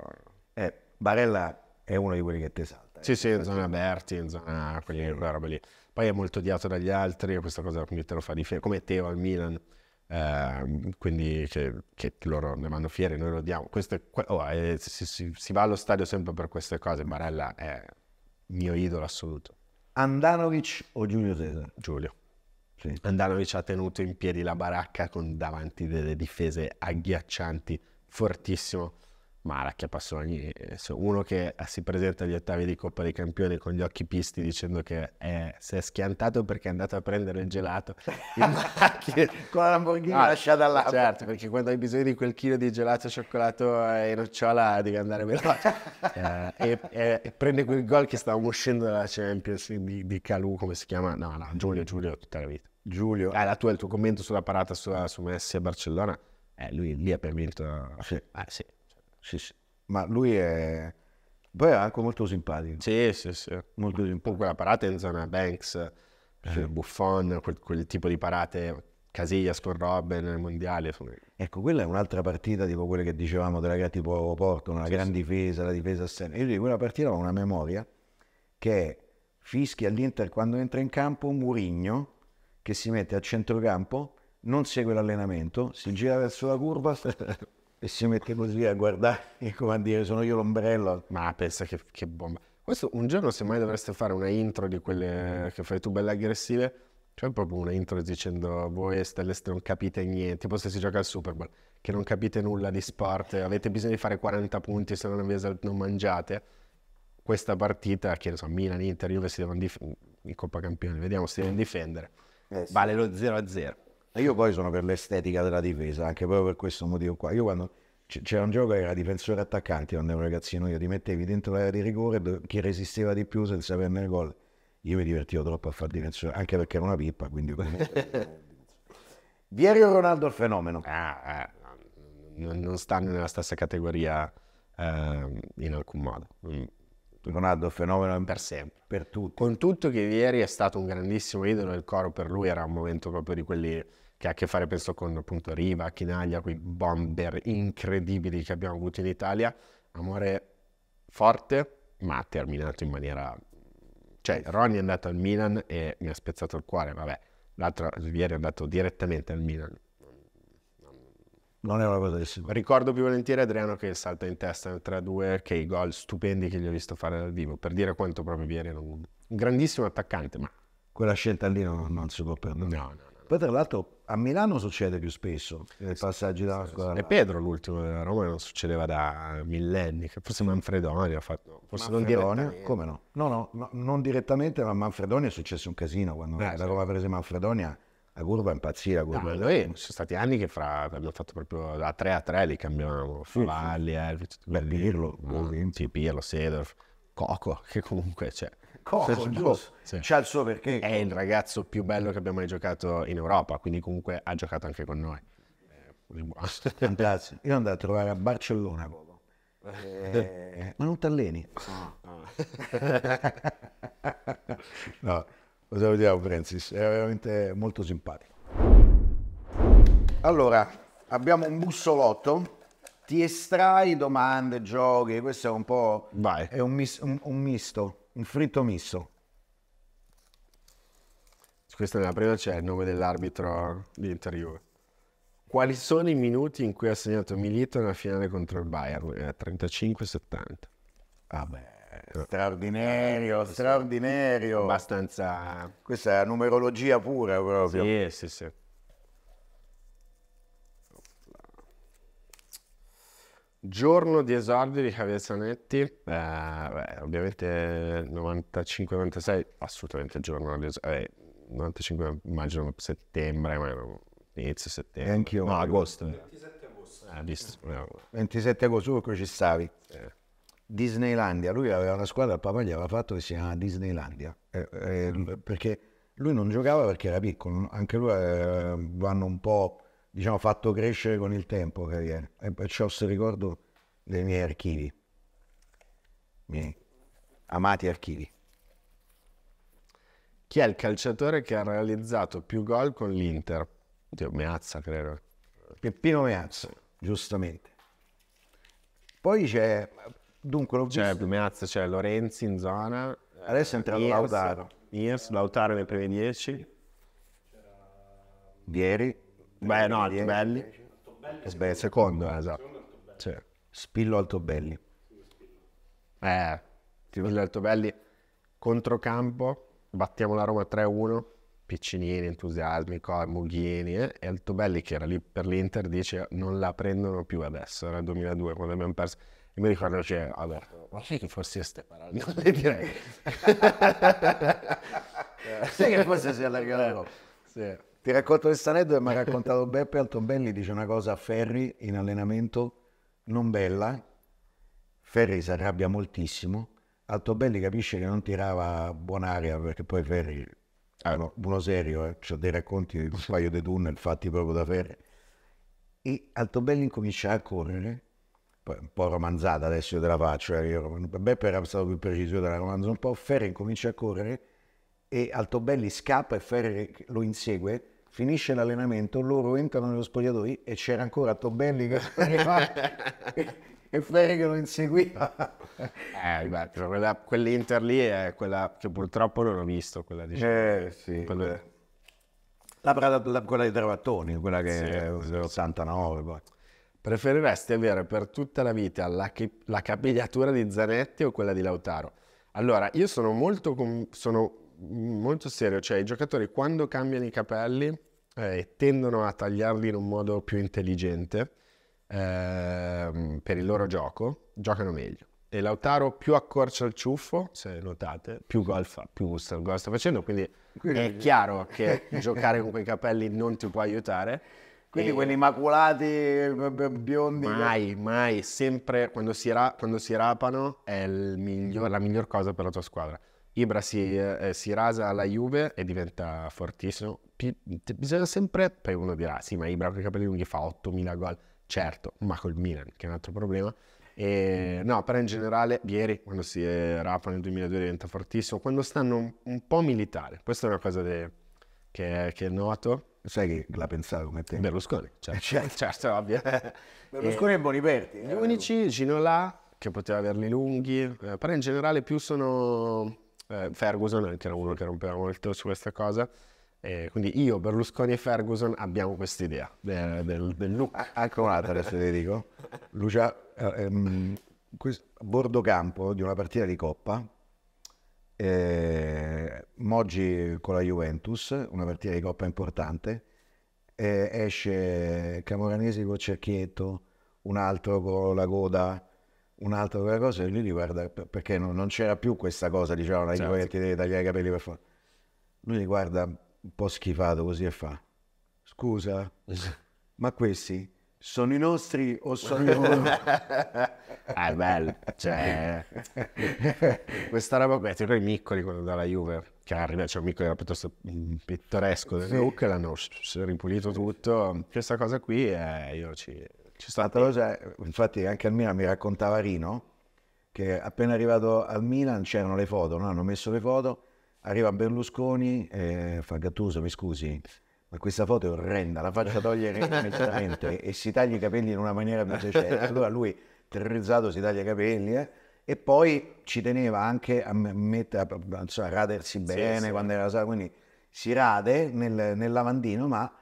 B: Eh, Barella è uno di quelli che ti salta. Eh, sì, sì, in zona Berti, in zona quelle sì. robe lì. Poi è molto odiato dagli altri, questa cosa mi te lo fa difendere, come Teo al Milan. Uh, quindi cioè, che loro ne vanno fieri, noi lo diamo. Queste, oh, eh, si, si, si, va allo stadio sempre per queste cose. Barella è mio idolo assoluto. Andanovic o Giulio Cesare? Giulio. Sì. Andanovic ha tenuto in piedi la baracca con davanti delle difese agghiaccianti, fortissimo ma Maracchia Passolini, eh, uno che eh, si presenta agli ottavi di Coppa dei Campioni con gli occhi pisti dicendo che è, eh, si è schiantato perché è andato a prendere il gelato <laughs> in macchina con la Lamborghini ah, lasciata là. Certo, perché quando hai bisogno di quel chilo di gelato, cioccolato e nocciola devi andare veloce. <laughs> eh, e, e, e, prende quel gol che stavamo uscendo dalla Champions di, di Calù, come si chiama? No, no, Giulio, Giulio tutta la vita. Giulio, eh, tua, il tuo commento sulla parata sulla, su Messi a Barcellona, eh, lui lì ha permesso... Ah, sì sì, sì. Ma lui è... Poi è anche molto simpatico. Sì, sì, sì. Molto simpatico. Quella parata in zona Banks, sì. Cioè eh. Buffon, quel, quel, tipo di parate, Casillas con Robben nel mondiale. Ecco, quella è un'altra partita, tipo quelle che
A: dicevamo della gara tipo Porto, una sì, gran sì. difesa, la difesa a assente. Io di quella partita ho una memoria che è fischi all'Inter quando entra in campo Murigno che si mette a centrocampo, non segue l'allenamento, si gira verso la curva <laughs> e si mette
B: così a guardare <laughs> come a dire sono io l'ombrello. Ma pensa che, che bomba. Questo un giorno se mai dovreste fare una intro di quelle che fai tu belle aggressive, cioè proprio una intro dicendo voi stelleste non capite niente, tipo se si gioca al Super Bowl, che non capite nulla di sport, avete bisogno di fare 40 punti se non, vi esalt- non mangiate. Questa partita, che ne so, Milan, Inter, Juve si devono difendere, in Coppa Campione, vediamo, si devono difendere. Eh vale lo 0-0. Io poi sono per l'estetica della difesa, anche proprio per questo motivo qua. Io quando c'era
A: un gioco che era difensore attaccante, quando ero ragazzino io ti mettevi dentro l'area di rigore, chi resisteva di più senza prendere gol. Io mi divertivo troppo a fare difensore, anche perché era una pippa, quindi...
B: <laughs> Vierio Ronaldo il fenomeno. Ah, eh, non, non stanno nella stessa categoria eh, in alcun modo. Mm. Ronaldo è fenomeno per sempre, per tutti. Con tutto che Vieri è stato un grandissimo idolo, il coro per lui era un momento proprio di quelli che ha a che fare penso con appunto Riva, Chinaglia, quei bomber incredibili che abbiamo avuto in Italia. Amore forte, ma terminato in maniera... Cioè, Ronny è andato al Milan e mi ha spezzato il cuore, vabbè. L'altro ieri è andato direttamente al Milan. Non è una cosa di sicuro. Ricordo più volentieri Adriano che salta in testa nel 3-2 che i gol stupendi che gli ho visto fare dal vivo, per dire quanto proprio ieri era un grandissimo attaccante, ma... Quella scelta lì non, non si può perdere. No, no. Poi tra l'altro a Milano succede più spesso eh, il passaggio da scuola. squadra. E Pedro l'ultimo della Roma non succedeva da millenni, forse Manfredoni ha fatto. Forse Manfredoni? Come no?
A: No, no, no non direttamente, ma Manfredoni è successo un casino quando Beh, la sì. Roma prese Manfredoni. La curva è impazzita.
B: No, sono stati anni che fra, abbiamo fatto proprio da 3 a 3 li cambiavamo. Favalli, sì, Bellirlo, Elvi, Pirlo, ah, Coco, che comunque c'è. Cioè, Coco, giusto? Sì. C'ha il suo perché. È il ragazzo più bello che abbiamo mai giocato in Europa, quindi comunque ha giocato anche con noi. Eh, Grazie. <laughs> Io andato a trovare a
A: Barcellona Coco. Eh... eh ma non talleni. No, no. <laughs> no lo salutiamo Francis, è veramente molto simpatico. Allora, abbiamo un bussolotto ti estrai domande, giochi, questo è un po'... Vai. È un, mis- un, un misto un
B: fritto misto. Questa è la prima, c'è il nome dell'arbitro di inter Quali sono i minuti in cui ha segnato Milito nella finale contro il Bayern? 35-70. Eh, Vabbè, ah straordinario, eh, straordinario. Abbastanza... Questa è numerologia pura proprio. Sì, sì, sì. Giorno di esordio di Javier Zanetti, eh, beh, ovviamente 95-96, assolutamente giorno di esordio, eh, 95 immagino settembre, ma inizio settembre. E anch'io. No, eh. agosto. 27 agosto. Eh, visto, no.
A: 27 agosto, ci stavi. Eh. Disneylandia, lui aveva una squadra, il papà gli aveva fatto che si chiamava Disneylandia, eh, eh, perché lui non giocava perché era piccolo, anche lui vanno un po' diciamo, fatto crescere con il tempo che viene. e perciò se
B: ricordo dei miei archivi, miei amati archivi. Chi è il calciatore che ha realizzato più gol con l'Inter? Oddio, Meazza, credo. Peppino Meazza, giustamente. Poi c'è... Dunque, l'ho c'è visto... Meazza, c'è Lorenzi in zona. Adesso è entrato Lautaro. Iers, Lautaro nei primi 10. Vieri. Beh, no, Altobelli. Eh? Altobelli. Beh, il secondo, eh, esatto. Secondo Altobelli. Cioè, Spillo Altobelli. Eh, Spillo Altobelli, controcampo, battiamo la Roma 3-1, Piccinini, entusiasmi, Mughini. eh, e Altobelli che era lì per l'Inter dice non la prendono più adesso, era il 2002 quando abbiamo perso. E mi ricordo che, vabbè, ma sai che forse queste parole <laughs> non le direi. <laughs> sai che forse sia la Roma. Sì. Ti
A: racconto questo aneddoto che mi ha raccontato Beppe Altombelli, dice una cosa a Ferri in allenamento non bella, Ferri si arrabbia moltissimo, Altobelli capisce che non tirava buon'aria perché poi Ferri, ah, no, uno serio, eh, cioè dei racconti di un paio di tunnel fatti proprio da Ferri, e Altobelli incomincia a correre, poi un po' romanzata adesso io te la faccio, eh, io, Beppe era stato più preciso, della romanza un po', Ferri incomincia a correre e Altobelli scappa e Ferri lo insegue finisce l'allenamento, loro entrano nello spogliatoio e c'era ancora Tobelli <laughs> che arrivava e Ferri che lo inseguiva.
B: eh, beh, quella, quell'Inter lì è quella che purtroppo non ho visto, quella di... Eh, sì. Quella... Eh. La, la, la, quella di Travattoni, quella che sì, è l'89 sì. Preferiresti avere per tutta la vita la, la capigliatura di Zanetti o quella di Lautaro? Allora, io sono molto... Com- sono molto serio, cioè i giocatori quando cambiano i capelli eh, tendono a tagliarli in un modo più intelligente eh, per il loro gioco, giocano meglio. E Lautaro più accorcia il ciuffo, se notate, più gol fa, più gusto il gol sta facendo, quindi, quindi è chiaro che giocare con quei capelli non ti può aiutare. Quindi e... quelli immacolati, biondi. Mai, mai, sempre quando si, ra- quando si rapano è miglior, la miglior cosa per la tua squadra. Ibra si, eh, si rasa alla Juve e diventa fortissimo. P- bisogna sempre, poi uno dirà, sì ma Ibra con i capelli lunghi fa 8.000 gol, certo, ma col Milan, che è un altro problema. E, no, però in generale, ieri, quando si eh, rapa nel 2002 diventa fortissimo, quando stanno un, un po' militare, questa è una cosa de, che, che, noto. Sai che la pensavo come te? Berlusconi, eh, certo, certo, <laughs> certo ovvio. Berlusconi e, e eh, Boniperti. Gli unici, Gino là, che poteva averli lunghi, però in generale più sono eh, Ferguson anche era uno che rompeva molto su questa cosa. Eh, quindi io, Berlusconi e Ferguson abbiamo questa idea del, del, del look. Ah, anche un'altra adesso ti dico. <laughs> Lucia,
A: eh, ehm, questo, a bordo campo di una partita di Coppa, eh, Moggi con la Juventus, una partita di Coppa importante, eh, esce Camoranesi col cerchietto, un altro con la coda Un'altra cosa lì guarda perché non, non c'era più questa cosa, dicevano, certo. che ti devi tagliare i capelli per forza. Lui li guarda un po' schifato così e fa, scusa, <laughs> ma questi sono i nostri o sono i loro? <laughs>
B: ah, è bello, cioè... <laughs> questa roba qua, ti i Miccoli quando dalla Juve? Che arriva, cioè Miccoli era piuttosto mm, pittoresco, sì. l'hanno ripulito tutto. Questa cosa qui, eh, io ci c'è stata cosa, infatti
A: anche al Milan mi raccontava Rino, che appena arrivato al Milan c'erano le foto, no? hanno messo le foto, arriva Berlusconi e fa Gattuso, mi scusi, ma questa foto è orrenda, la faccia togliere <laughs> immediatamente e si taglia i capelli in una maniera più decente. <laughs> Allora lui, terrorizzato, si taglia i capelli eh? e poi ci teneva anche a, met- a, a, a radersi bene sì, quando sì. era sala, quindi si rade nel, nel lavandino, ma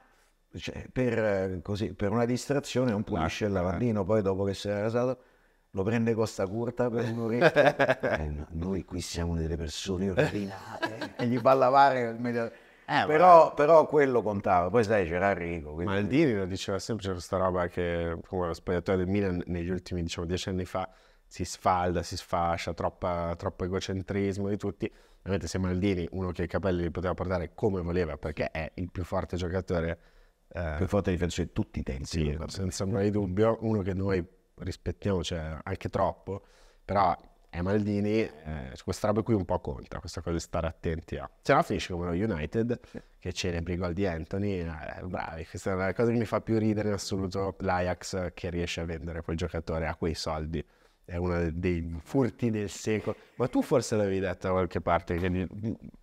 A: cioè, per, eh, così, per, una distrazione non pulisce il eh. lavandino, poi dopo che si era rasato lo prende costa curta per un'oretta. <laughs> eh, no, noi qui siamo delle persone ordinate e gli fa lavare il medio... Eh,
B: però, però, quello contava, poi sai c'era Enrico. Quindi... Maldini lo diceva sempre, c'era questa roba che come lo spogliatore del Milan negli ultimi diciamo, dieci anni fa si sfalda, si sfascia, troppa, troppo egocentrismo di tutti. Ovviamente se Maldini, uno che i capelli li poteva portare come voleva perché è il più forte giocatore più per forza di tutti i tempi. Sì, senza mai dubbio, uno che noi rispettiamo, cioè anche troppo, però è Maldini, eh, questa roba qui un po' conta, questa cosa di stare attenti a. Se no finisce come lo United, che celebri i gol di Anthony, eh, bravi, questa è la cosa che mi fa più ridere in assoluto, l'Ajax che riesce a vendere quel giocatore a quei soldi è uno dei furti del secolo. Ma tu forse l'avevi detto da qualche parte, che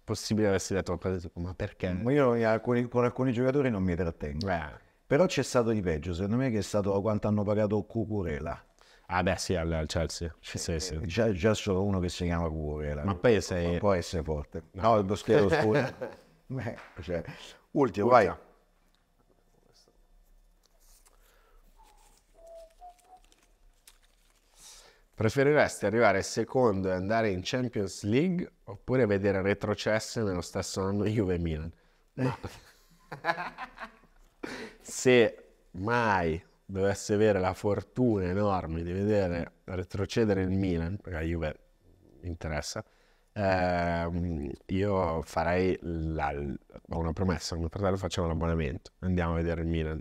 B: possibile avessi detto qualcosa, ma perché? Ma
A: mm, io alcuni, con alcuni giocatori non mi trattengo. Eh. Però c'è stato di peggio, secondo me, che è stato quanto hanno pagato Cucurella. Ah beh sì, al, al Chelsea. Sì, sì, sì. Eh, già, già solo uno che si chiama Cucurella. Ma poi sei... può essere forte. No, lo scherzo, <laughs> scusa. Cioè, ultimo, ultimo, vai.
B: Preferiresti arrivare secondo e andare in Champions League oppure vedere retrocesse nello stesso anno Juve e Milan? Eh. No. Se mai dovesse avere la fortuna enorme di vedere retrocedere il Milan, perché la Juve interessa, eh, io farei la, ho una promessa, mio fratello facciamo l'abbonamento, andiamo a vedere il Milan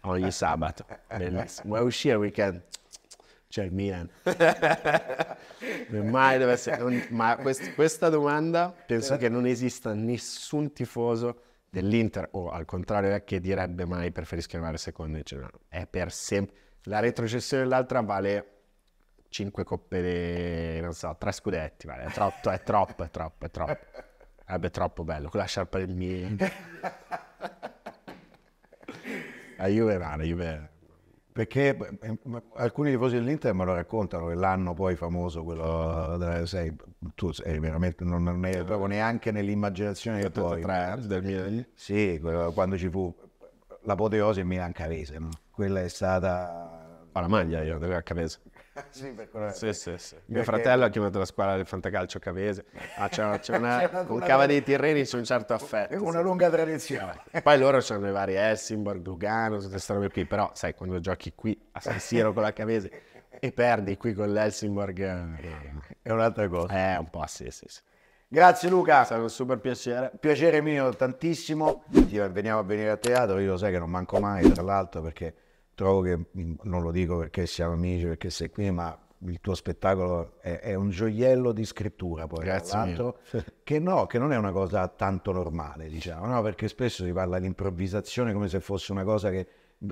B: ogni sabato, <laughs> bellissimo. Vuoi uscire il weekend? c'è cioè, il Milan. Mai deve essere... Non, ma quest, questa domanda penso che non esista nessun tifoso dell'Inter o al contrario eh, che direbbe mai preferisco arrivare secondo. Cioè, no, è per sempre... La retrocessione dell'altra vale 5 coppe, de, non so, 3 scudetti, vale. è troppo, è troppo, è troppo, è troppo. Vabbè, troppo bello, con la sciarpa del Milan. A Juve, no, la Juve perché eh,
A: alcuni tifosi dell'Inter me lo raccontano che l'anno poi famoso quello sei, tu sei veramente non, non è proprio neanche nell'immaginazione che poi del sì quello, quando ci fu l'apoteosi in Milan Cavese no? quella è stata la maglia
B: io a Cavese <laughs> sì, per quello sì, sì, sì. Mio Perché... fratello ha chiamato la squadra del fantacalcio cavese. Ah, c'è una, c'è una, <laughs> c'è una con Cava dei Tirreni c'è un certo affetto. È una sì. lunga tradizione. <laughs> Poi loro c'hanno i vari Helsingborg, Lugano, tutte queste qui. Però, sai, quando giochi qui a San Siro con la cavese e perdi qui con l'Helsingborg... Eh, è un'altra cosa. È eh, un po' sì, sì, sì. Grazie Luca. È stato un super piacere. Piacere mio tantissimo. veniamo
A: a venire a teatro, io lo sai che non manco mai, tra l'altro, perché trovo che, mm, non lo dico perché siamo amici, perché sei qui, ma il tuo spettacolo è, è un gioiello di scrittura, poi Grazie mille. che no, che non è una cosa tanto normale, diciamo, no? perché spesso si parla di improvvisazione come se fosse una cosa che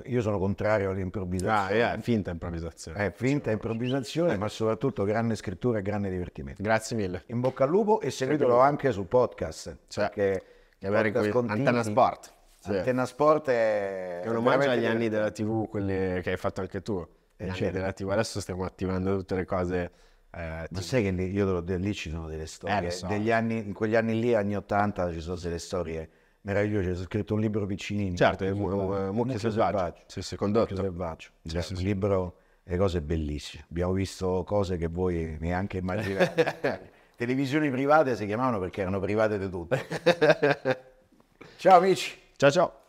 A: io sono contrario all'improvvisazione. Ah, è finta improvvisazione. È eh, finta improvvisazione, eh. ma soprattutto grande scrittura e grande divertimento. Grazie mille. In bocca al
B: lupo e seguitelo anche
A: sul podcast. Cioè, perché
B: che podcast continui, Antena Sport. Sì. Antenna
A: Sport è... È un omaggio agli anni
B: della TV, quelli che hai fatto anche tu. E eh, cioè, della TV adesso stiamo attivando tutte le cose... Eh, Ma sai che lì, io devo dire, lì ci sono delle
A: storie. Eh, so. anni, in quegli anni lì, anni 80, ci sono delle storie meravigliose. C'è scritto un libro piccinino. Certo, è Mucchio Selvaggio. Sì, secondo condotto. Selvaggio. Sì, sì, certo. un libro, le cose bellissime. Abbiamo visto cose che voi neanche immaginate. <laughs> Televisioni private si chiamavano perché erano private di tutto. Ciao amici. Tchau, tchau.